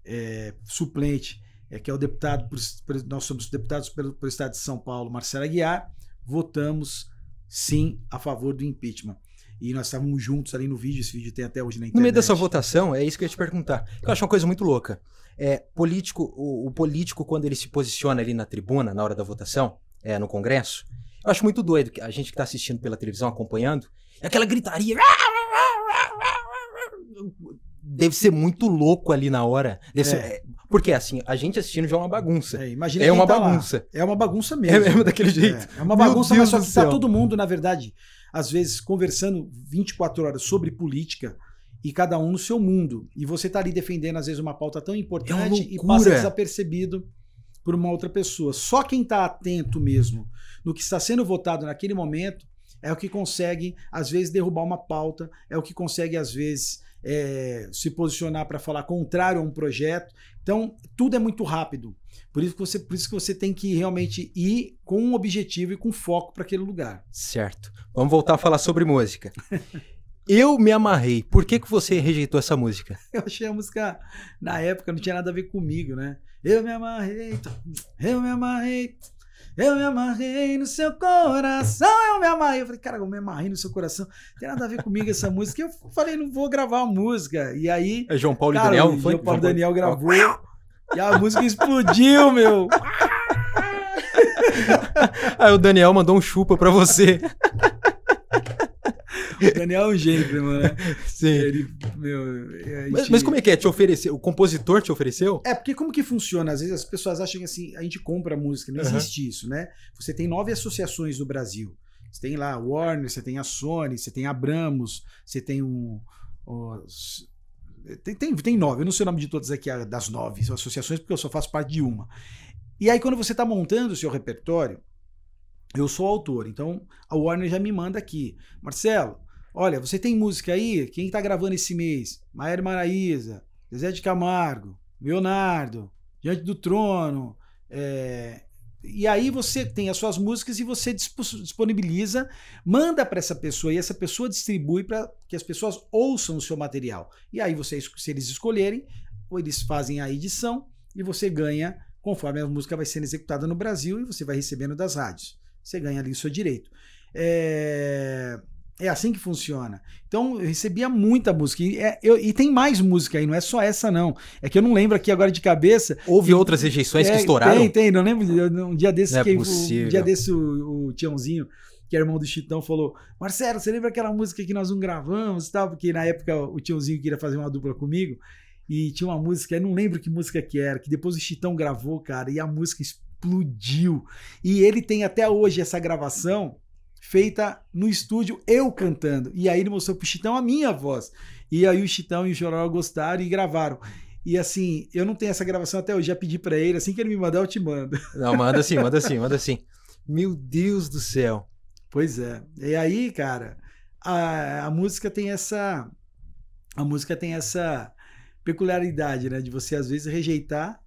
é, suplente, é, que é o deputado, por, nós somos deputados pelo, pelo Estado de São Paulo, Marcelo Aguiar, votamos sim a favor do impeachment e nós estávamos juntos ali no vídeo, esse vídeo tem até hoje na internet. No meio dessa votação, é isso que eu ia te perguntar. Eu acho uma coisa muito louca. É, político, o, o político, quando ele se posiciona ali na tribuna, na hora da votação, é, no Congresso, eu acho muito doido que a gente que tá assistindo pela televisão, acompanhando, é aquela gritaria. Deve ser muito louco ali na hora. Deve é. ser... É, porque assim, a gente assistindo já é uma bagunça. É, imagina é uma tá bagunça. Lá. É uma bagunça é mesmo. É, daquele jeito. É, é uma bagunça, mas só que tá todo mundo, na verdade, às vezes conversando 24 horas sobre política e cada um no seu mundo. E você tá ali defendendo, às vezes, uma pauta tão é importante é e passa desapercebido por uma outra pessoa. Só quem está atento mesmo no que está sendo votado naquele momento é o que consegue, às vezes, derrubar uma pauta, é o que consegue, às vezes, é, se posicionar para falar contrário a um projeto. Então, tudo é muito rápido. Por isso que você, por isso que você tem que realmente ir com um objetivo e com foco para aquele lugar. Certo. Vamos voltar a falar sobre música. Eu me amarrei. Por que, que você rejeitou essa música? Eu achei a música, na época, não tinha nada a ver comigo, né? Eu me amarrei, eu me amarrei, eu me amarrei no seu coração, eu me amarrei. Eu falei, cara, eu me amarrei no seu coração. Não tem nada a ver comigo essa música. Eu falei, não vou gravar a música. E aí. É João Paulo cara, e Daniel, não foi? João Paulo Daniel gravou. e a música explodiu, meu. aí o Daniel mandou um chupa pra você. O Daniel é um gênio mano. Né? Sim. Ele, meu, gente... mas, mas, como é que é? Te ofereceu? O compositor te ofereceu? É, porque como que funciona? Às vezes as pessoas acham assim, a gente compra música, não uhum. existe isso, né? Você tem nove associações no Brasil. Você tem lá a Warner, você tem a Sony, você tem a Abramos, você tem um, tem, tem, tem, nove, eu não sei o nome de todas aqui, das nove associações, porque eu só faço parte de uma. E aí, quando você está montando o seu repertório, eu sou autor, então a Warner já me manda aqui. Marcelo, Olha, você tem música aí? Quem está gravando esse mês? Maíra Maraíza, Zezé de Camargo, Leonardo, Diante do Trono. É... E aí você tem as suas músicas e você disponibiliza, manda para essa pessoa e essa pessoa distribui para que as pessoas ouçam o seu material. E aí vocês, se eles escolherem, ou eles fazem a edição e você ganha conforme a música vai sendo executada no Brasil e você vai recebendo das rádios. Você ganha ali o seu direito. É... É assim que funciona. Então eu recebia muita música. E, é, eu, e, tem mais música aí, não é só essa, não. É que eu não lembro aqui agora de cabeça. Houve e, outras rejeições é, que estouraram? Tem, tem. Não lembro. Um dia desse, não é que, possível. um dia desse o, o Tiãozinho, que é irmão do Chitão, falou: Marcelo, você lembra aquela música que nós não gravamos e Porque na época o Tiãozinho queria fazer uma dupla comigo. E tinha uma música, eu não lembro que música que era, que depois o Chitão gravou, cara, e a música explodiu. E ele tem até hoje essa gravação feita no estúdio, eu cantando. E aí ele mostrou pro Chitão a minha voz. E aí o Chitão e o Joró gostaram e gravaram. E assim, eu não tenho essa gravação até hoje, já pedi para ele, assim que ele me mandar eu te mando. Não, manda sim, manda sim, manda sim. Meu Deus do céu. Pois é. E aí, cara, a, a música tem essa a música tem essa peculiaridade, né, de você às vezes rejeitar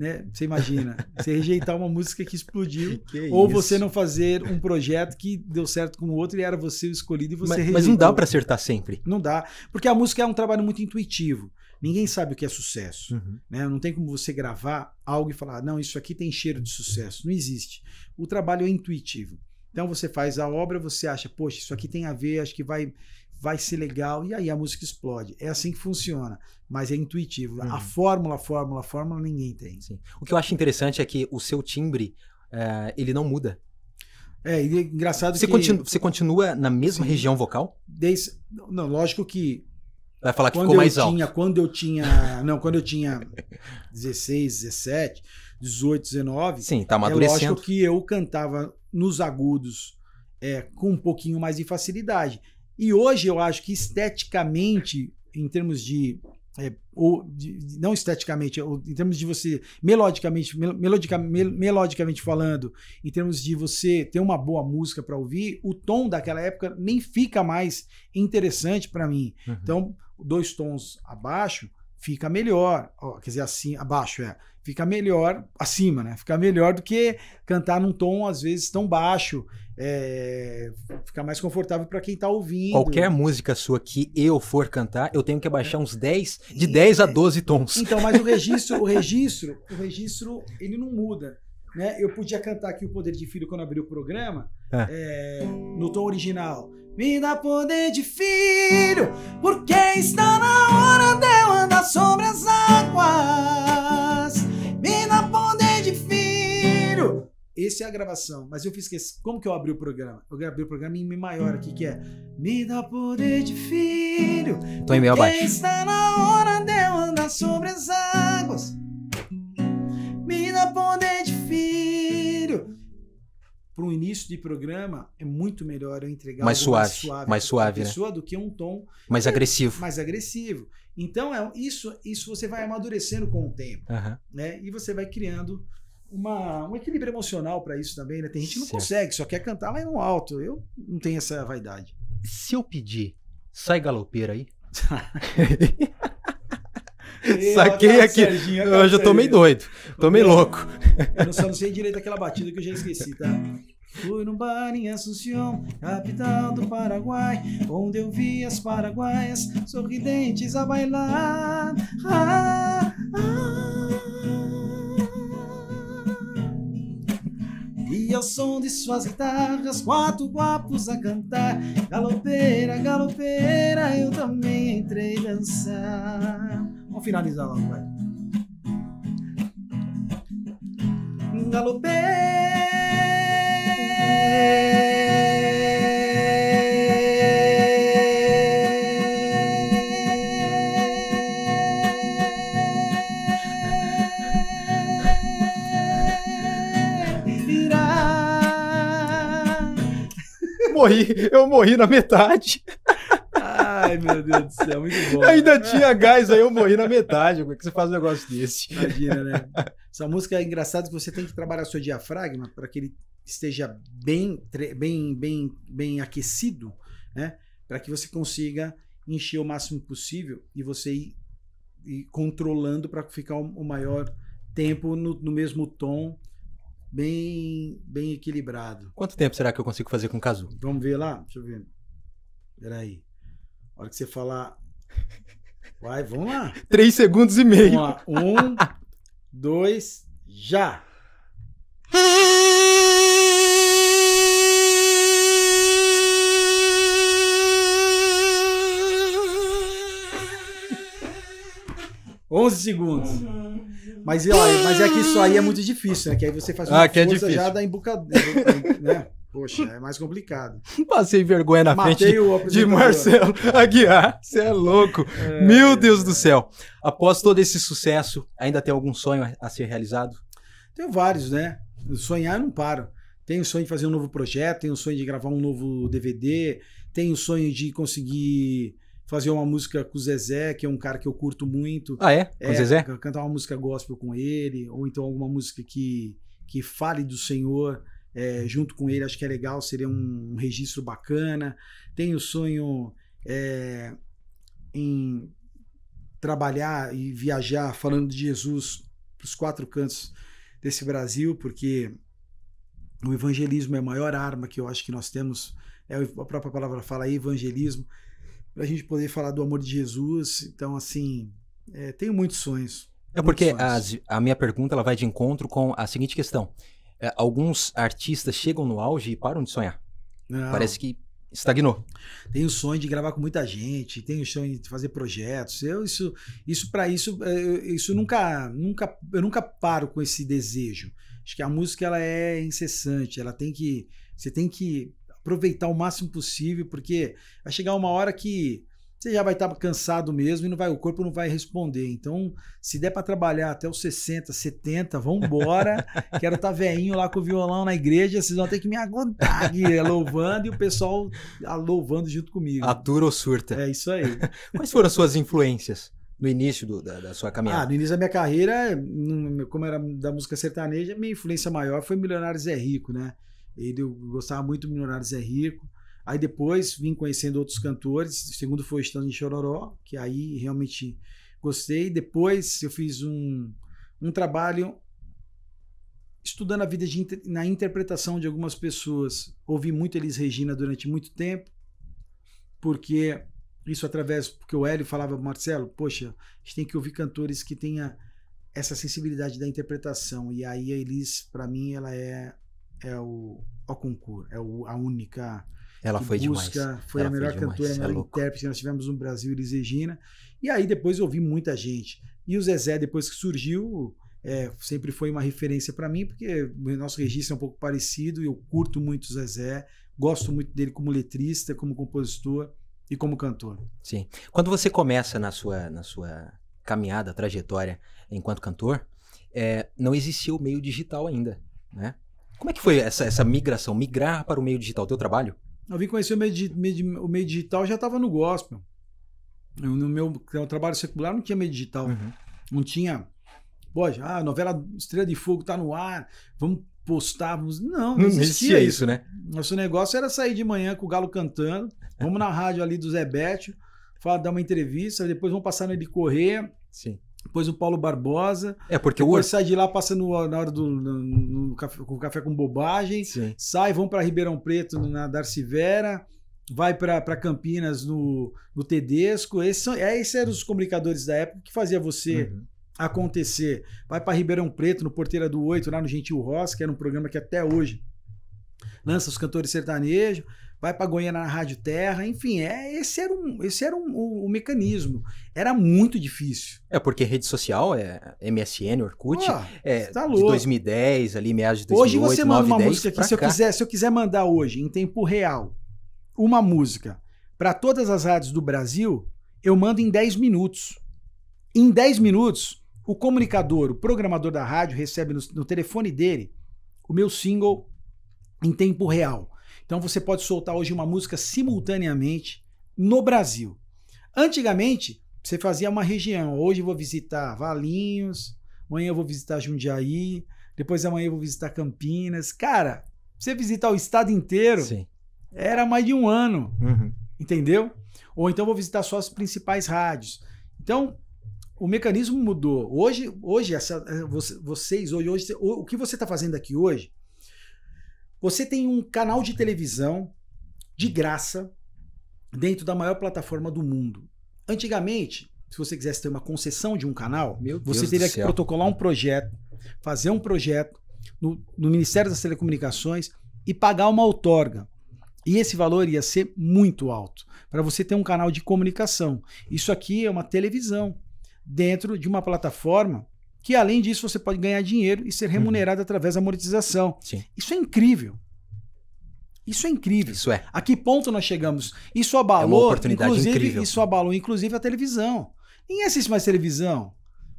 né? Você imagina, você rejeitar uma música que explodiu, que é ou isso? você não fazer um projeto que deu certo com o outro e era você o escolhido e você rejeitou. Mas não dá para acertar sempre. Não dá, porque a música é um trabalho muito intuitivo. Ninguém sabe o que é sucesso, uhum. né? Não tem como você gravar algo e falar, não, isso aqui tem cheiro de sucesso. Não existe. O trabalho é intuitivo. Então você faz a obra, você acha, poxa, isso aqui tem a ver, acho que vai vai ser legal, e aí a música explode. É assim que funciona, mas é intuitivo. Uhum. A fórmula, fórmula, fórmula, ninguém tem. Sim. O que eu acho interessante é que o seu timbre, é, ele não muda. É, e é engraçado você que... Continu, você continua na mesma Sim. região vocal? Desde, não, lógico que... Vai falar que quando ficou mais alto. Tinha, quando eu tinha... não, quando eu tinha 16, 17, 18, 19... Sim, tá amadurecendo. É lógico que eu cantava nos agudos é, com um pouquinho mais de facilidade. E hoje eu acho que esteticamente, em termos de. É, ou de, não esteticamente, é, ou em termos de você, melodicamente, melodica, mel, melodicamente falando, em termos de você ter uma boa música para ouvir, o tom daquela época nem fica mais interessante para mim. Uhum. Então, dois tons abaixo fica melhor, ó, quer dizer, assim, abaixo é, fica melhor acima, né? Fica melhor do que cantar num tom às vezes tão baixo é, ficar mais confortável para quem está ouvindo. Qualquer música sua que eu for cantar, eu tenho que é. abaixar uns 10, de 10 a 12 é. tons. Então, mas o registro, o registro, o registro, ele não muda. Né? Eu podia cantar aqui o Poder de Filho quando abri o programa, é. é, no tom original. Me dá poder de filho, porque está na hora de eu andar sobre as águas. Essa é a gravação, mas eu fiz esquecer. Como que eu abri o programa? Eu abri o programa em Mi maior aqui, que é Me dá poder de filho. Tô em meio abaixo. Está na hora de eu andar sobre as águas. Me dá poder de filho. Para um início de programa, é muito melhor eu entregar mais suave, mais suave, mais né? suave pessoa né? do que um tom mais é, agressivo. Mais agressivo. Então, é, isso, isso você vai amadurecendo com o tempo. Uhum. Né? E você vai criando uma, um equilíbrio emocional para isso também, né? Tem gente que não certo. consegue, só quer cantar lá é no alto. Eu não tenho essa vaidade. Se eu pedir, sai galopeira aí. Saquei aqui. Serginho, eu já tô meio doido. Tô meio louco. Eu não, só não sei direito aquela batida que eu já esqueci, tá? Fui num bar em Assunção, capital do Paraguai, onde eu vi as paraguaias sorridentes a bailar. Ah, ah. ah. ao som de suas guitarras, quatro guapos a cantar. Galopeira, galopeira, eu também entrei dançar. Vamos finalizar logo, vai. Galopeira morri, eu morri na metade. Ai, meu Deus do céu, muito bom. Ainda né? tinha gás, aí eu morri na metade. Como é que você faz um negócio desse? Imagina, né? Essa música é engraçada que você tem que trabalhar seu diafragma para que ele esteja bem, bem, bem, bem aquecido, né? Para que você consiga encher o máximo possível e você ir, ir controlando para ficar o, o maior tempo no, no mesmo tom bem, bem equilibrado. Quanto tempo será que eu consigo fazer com o Cazu? Vamos ver lá? Deixa eu ver. Peraí. A hora que você falar. Vai, vamos lá. Três segundos e meio. Um, dois, já. Onze segundos. Uhum. Mas, ó, mas é que isso aí é muito difícil, né? Que aí você faz uma ah, que é já da embucadura, né? Poxa, é mais complicado. Passei vergonha na Matei frente o de, Marcelo Aguiar. Você é louco. É... Meu Deus do céu. Após todo esse sucesso, ainda tem algum sonho a ser realizado? Tenho vários, né? Sonhar eu não paro. Tenho o sonho de fazer um novo projeto, tenho o sonho de gravar um novo DVD, tenho o sonho de conseguir fazia uma música com o Zezé, que é um cara que eu curto muito. Ah, é? Com é, o Zezé? Cantar uma música gospel com ele, ou então alguma música que, que fale do Senhor é, junto com ele, acho que é legal, seria um, um registro bacana. Tenho sonho é, em trabalhar e viajar falando de Jesus para os quatro cantos desse Brasil, porque o evangelismo é a maior arma que eu acho que nós temos. É, a própria palavra fala aí, evangelismo para a gente poder falar do amor de Jesus. Então, assim, é, tenho muitos sonhos. É porque as, a minha pergunta ela vai de encontro com a seguinte questão: é, alguns artistas chegam no auge e param de sonhar. Não. Parece que estagnou. Tenho o sonho de gravar com muita gente, tenho o sonho de fazer projetos. Eu isso, isso para isso, é, isso nunca, nunca, eu nunca paro com esse desejo. Acho que a música ela é incessante, ela tem que, você tem que aproveitar o máximo possível, porque vai chegar uma hora que você já vai estar cansado mesmo e não vai, o corpo não vai responder. Então, se der para trabalhar até os 60, 70, vamos embora. Quero estar tá velhinho lá com o violão na igreja, vocês vão ter que me aguentar aqui, é, louvando e o pessoal ah, louvando junto comigo. Atura ou surta. É isso aí. Quais foram as suas influências? No início do, da, da, sua caminhada? Ah, no início da minha carreira, como era da música sertaneja, minha influência maior foi Milionários é Rico, né? Ele gostava muito do Milionários é Rico. Aí depois vim conhecendo outros cantores. O segundo foi estando em Chororó, que aí realmente gostei. Depois eu fiz um, um trabalho estudando a vida de, na interpretação de algumas pessoas. Ouvi muito Elis Regina durante muito tempo, porque isso através porque o Hélio falava Marcelo, poxa, a gente tem que ouvir cantores que tenha essa sensibilidade da interpretação. E aí a Elis, para mim, ela é é o ao concurso, é o, a única. Ela foi busca, demais. Foi Ela a melhor foi cantora, demais. a melhor é intérprete. Nós tivemos no Brasil Elis Regina. E aí depois ouvi muita gente. E o Zezé, depois que surgiu, é, sempre foi uma referência para mim, porque o nosso registro é um pouco parecido. Eu curto muito o Zezé, gosto muito dele como letrista, como compositor e como cantor. Sim. Quando você começa na sua, na sua caminhada, trajetória enquanto cantor, é, não existia o meio digital ainda, né? Como é que foi essa, essa migração, migrar para o meio digital, o teu trabalho? Eu vim conhecer o meio, meio, o meio digital, já estava no gospel. Eu, no meu no é trabalho secular não tinha meio digital. Uhum. Não tinha. Pô, a ah, novela Estrela de Fogo está no ar, vamos postar. Vamos... Não, não, não existia, isso, né? Nosso negócio era sair de manhã com o galo cantando, vamos na rádio ali do Zé Bétio, falar, dar uma entrevista, depois vamos passar no Ele Correia. Sim. Depois o Paulo Barbosa. É, porque o... sai de lá, passa no, na hora do no, no café, com café com bobagem. Sim. Sai, vão para Ribeirão Preto na Darcy Vera, vai para Campinas no, no Tedesco. Esses, são, é, esses eram os comunicadores da época que fazia você uhum. acontecer. Vai para Ribeirão Preto, no Porteira do Oito, lá no Gentil Ross, que era um programa que até hoje lança os cantores sertanejos vai para Goiânia na Rádio Terra, enfim, é, esse era, um, esse era um, o, o mecanismo. Era muito difícil. É, porque rede social é MSN, Orkut, é tá de 2010, ali, meados de 2008, Hoje você manda 9, uma música aqui, se eu, quiser, se eu quiser mandar hoje, em tempo real, uma música para todas as rádios do Brasil, eu mando em 10 minutos. Em 10 minutos, o comunicador, o programador da rádio, recebe no, no telefone dele o meu single em tempo real. Então você pode soltar hoje uma música simultaneamente no Brasil. Antigamente, você fazia uma região. Hoje eu vou visitar Valinhos, amanhã eu vou visitar Jundiaí, depois amanhã eu vou visitar Campinas. Cara, você visitar o estado inteiro Sim. era mais de um ano. Uhum. Entendeu? Ou então eu vou visitar só as principais rádios. Então, o mecanismo mudou. Hoje, hoje essa, eh, vocês, hoje, hoje, o que você está fazendo aqui hoje você tem um canal de televisão de graça dentro da maior plataforma do mundo. Antigamente, se você quisesse ter uma concessão de um canal, Meu você Deus teria que céu. protocolar um projeto, fazer um projeto no, no Ministério das Telecomunicações e pagar uma outorga. E esse valor ia ser muito alto para você ter um canal de comunicação. Isso aqui é uma televisão dentro de uma plataforma que além disso você pode ganhar dinheiro e ser uhum. remunerado uhum. através da monetização. Sim. Isso é incrível. Isso é incrível. Isso é. A que ponto nós chegamos? Isso abalou, é uma oportunidade inclusive, incrível. isso abalou inclusive a televisão. Quem assiste mais televisão.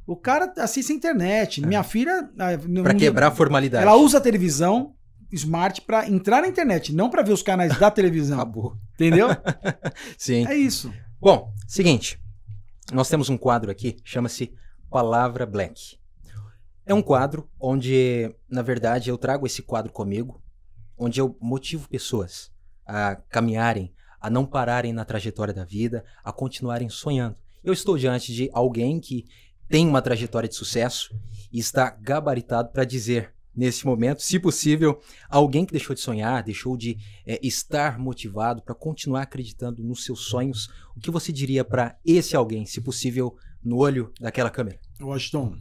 O cara assiste a internet. É. Minha filha, ah, para quebrar a formalidade. Ela usa a televisão smart para entrar na internet, não para ver os canais da televisão. Acabou. Entendeu? Sim. É isso. Bom, seguinte. Nós temos um quadro aqui, chama-se Palavra Black. É um quadro onde, na verdade, eu trago esse quadro comigo, onde eu motivo pessoas a caminharem, a não pararem na trajetória da vida, a continuarem sonhando. Eu estou diante de alguém que tem uma trajetória de sucesso e está gabaritado para dizer nesse momento, se possível, alguém que deixou de sonhar, deixou de é, estar motivado para continuar acreditando nos seus sonhos, o que você diria para esse alguém, se possível, no olho daquela câmera? Washington,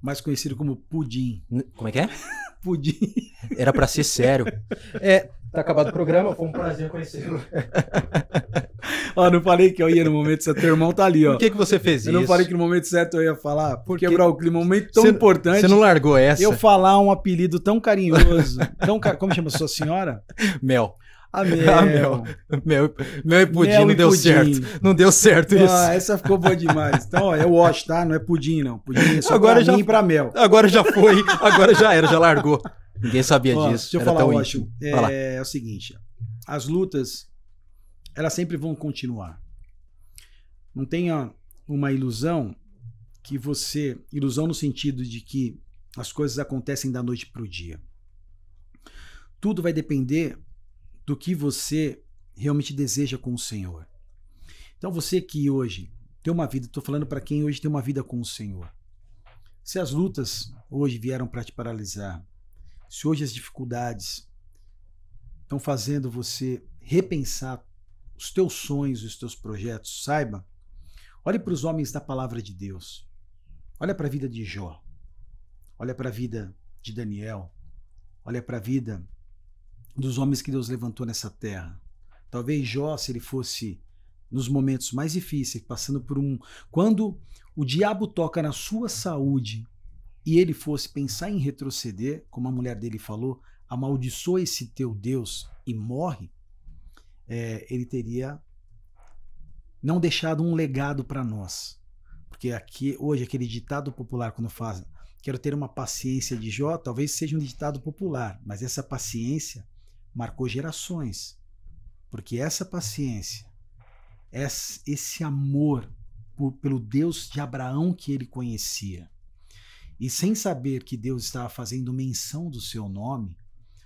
mais conhecido como Pudim. Como é que é? Pudim. Era para ser sério. É, tá acabado o programa, foi um prazer conhecê-lo. ó, não falei que eu ia no momento certo, teu irmão tá ali, ó. Por que, que você fez eu isso? Eu não falei que no momento certo eu ia falar, por quebrar o clima, é um momento tão cê, importante. Você não largou essa? Eu falar um apelido tão carinhoso, tão car... como chama sua senhora? Mel. A ah, mel. A mel. Mel, mel e pudim, mel não e deu pudim. certo. Não deu certo isso. Ah, essa ficou boa demais. Então, ó, é wash, tá? Não é pudim, não. Pudim é só agora pra já, mim e pra mel. Agora já foi, agora já era, já largou. Ninguém sabia ó, disso. Deixa eu era falar, wash. É, é o seguinte, as lutas, elas sempre vão continuar. Não tenha uma ilusão que você... Ilusão no sentido de que as coisas acontecem da noite pro dia. Tudo vai depender do que você realmente deseja com o Senhor. Então você que hoje tem uma vida, estou falando para quem hoje tem uma vida com o Senhor. Se as lutas hoje vieram para te paralisar, se hoje as dificuldades estão fazendo você repensar os teus sonhos, os teus projetos, saiba, olhe para os homens da palavra de Deus. Olha para a vida de Jó. Olha para a vida de Daniel. Olha para a vida dos homens que Deus levantou nessa terra. Talvez Jó, se ele fosse nos momentos mais difíceis, passando por um. Quando o diabo toca na sua saúde e ele fosse pensar em retroceder, como a mulher dele falou, amaldiçoa esse teu Deus e morre, é, ele teria não deixado um legado para nós. Porque aqui hoje, aquele ditado popular, quando faz quero ter uma paciência de Jó, talvez seja um ditado popular, mas essa paciência marcou gerações. Porque essa paciência, esse amor por, pelo Deus de Abraão que ele conhecia, e sem saber que Deus estava fazendo menção do seu nome,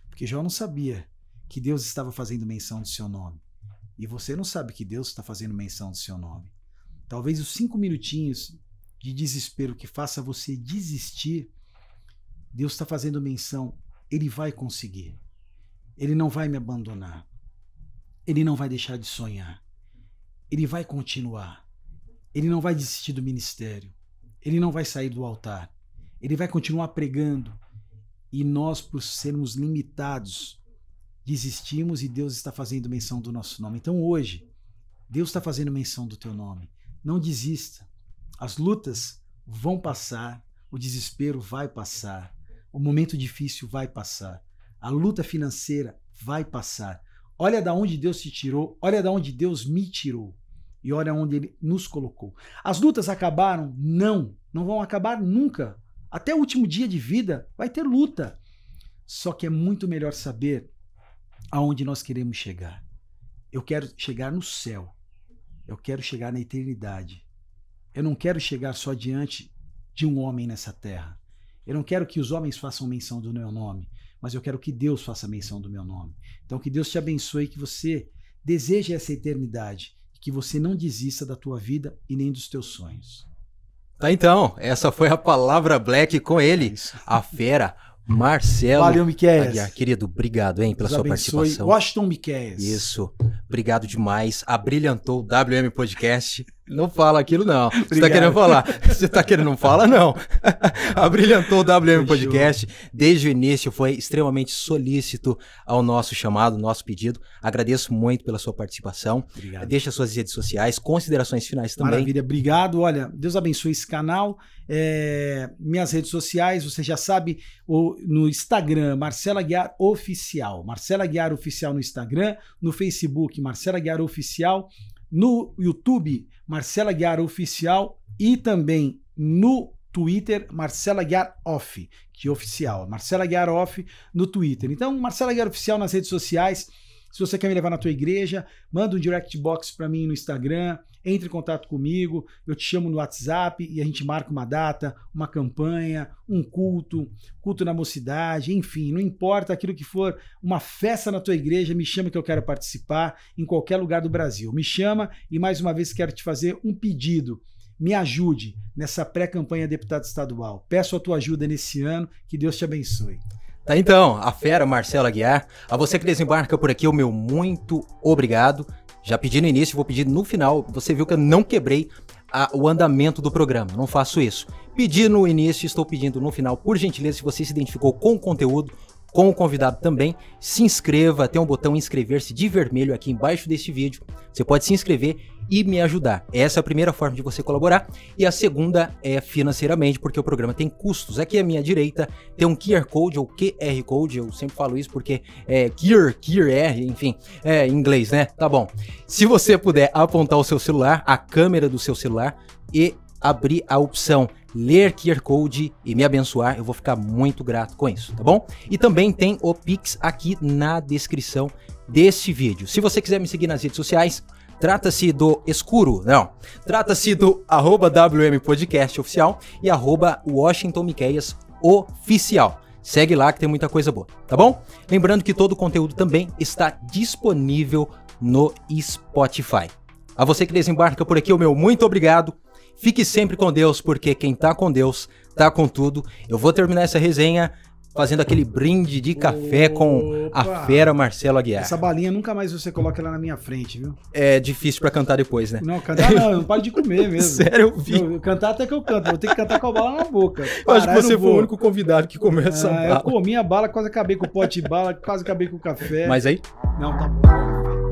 porque Jó não sabia que Deus estava fazendo menção do seu nome. E você não sabe que Deus está fazendo menção do seu nome. Talvez os cinco minutinhos de desespero que faça você desistir, Deus está fazendo menção, ele vai conseguir. Ele não vai me abandonar. Ele não vai deixar de sonhar. Ele vai continuar. Ele não vai desistir do ministério. Ele não vai sair do altar. Ele vai continuar pregando. E nós, por sermos limitados, desistimos e Deus está fazendo menção do nosso nome. Então hoje, Deus está fazendo menção do teu nome. Não desista. As lutas vão passar, o desespero vai passar, o momento difícil vai passar. A luta financeira vai passar. Olha da onde Deus te tirou, olha da onde Deus me tirou e olha onde ele nos colocou. As lutas acabaram? Não, não vão acabar nunca. Até o último dia de vida vai ter luta. Só que é muito melhor saber aonde nós queremos chegar. Eu quero chegar no céu. Eu quero chegar na eternidade. Eu não quero chegar só diante de um homem nessa terra. Eu não quero que os homens façam menção do meu nome mas eu quero que Deus faça menção do meu nome. Então que Deus te abençoe, que você deseje essa eternidade, que você não desista da tua vida e nem dos teus sonhos. Tá então, essa foi a palavra Black com ele, é a fera Marcelo. Valeu, Miquel. Querido, obrigado, hein, pela Nos sua abençoe. participação. Washington Miquel. Isso. Obrigado demais. Abrilhantou o WM Podcast. Não fala aquilo, não. Obrigado. Você tá querendo falar. Você tá querendo não fala, não. Abrilhantou o WM Podcast. Desde o início foi extremamente solícito ao nosso chamado, nosso pedido. Agradeço muito pela sua participação. Obrigado. Deixa suas redes sociais, considerações finais também. Maravilha, obrigado. Olha, Deus abençoe esse canal. É, minhas redes sociais, você já sabe, o, no Instagram, Marcela Guiar Oficial. Marcela Guiar Oficial no Instagram, no Facebook, Marcela Guiar Oficial, no YouTube. Marcela Guiar Oficial e também no Twitter, Marcela Guiar Off, que é oficial, Marcela Guiar Off no Twitter. Então, Marcela Guiar Oficial nas redes sociais, se você quer me levar na tua igreja, manda um direct box para mim no Instagram, entre em contato comigo, eu te chamo no WhatsApp e a gente marca uma data, uma campanha, um culto, culto na mocidade, enfim, não importa aquilo que for, uma festa na tua igreja, me chama que eu quero participar em qualquer lugar do Brasil. Me chama e mais uma vez quero te fazer um pedido me ajude nessa pré-campanha deputado estadual. Peço a tua ajuda nesse ano, que Deus te abençoe. Tá então, a fera Marcela Aguiar. A você que desembarca por aqui, o meu muito obrigado. Já pedi no início, vou pedir no final. Você viu que eu não quebrei a, o andamento do programa, não faço isso. Pedi no início, estou pedindo no final. Por gentileza, se você se identificou com o conteúdo, com o convidado também, se inscreva. Tem um botão inscrever-se de vermelho aqui embaixo deste vídeo. Você pode se inscrever e me ajudar. Essa é a primeira forma de você colaborar. E a segunda é financeiramente, porque o programa tem custos. Aqui à minha direita tem um QR Code ou QR Code, eu sempre falo isso porque é QR, QR, enfim, é inglês, né? Tá bom. Se você puder apontar o seu celular, a câmera do seu celular e abrir a opção ler QR Code e me abençoar, eu vou ficar muito grato com isso, tá bom? E também tem o Pix aqui na descrição desse vídeo. Se você quiser me seguir nas redes sociais, Trata-se do Escuro, não. Trata-se do arroba WM Podcast Oficial e arroba Washington Miqueias Oficial. Segue lá que tem muita coisa boa, tá bom? Lembrando que todo o conteúdo também está disponível no Spotify. A você que desembarca por aqui, o meu muito obrigado. Fique sempre com Deus, porque quem tá com Deus tá com tudo. Eu vou terminar essa resenha fazendo aquele brinde de café com a fera Marcelo Aguiar. Essa balinha nunca mais você coloca ela na minha frente, viu? É difícil para cantar depois, né? Não, cantar não, eu não paro de comer mesmo. Sério, eu vi. Eu, cantar até que eu canto, vou ter que cantar com a bala na boca. eu acho que você foi o único convidado que comeu essa é, bala. Eu comi a bala, quase acabei com o pote de bala, quase acabei com o café. Mas aí? Não, tá bom.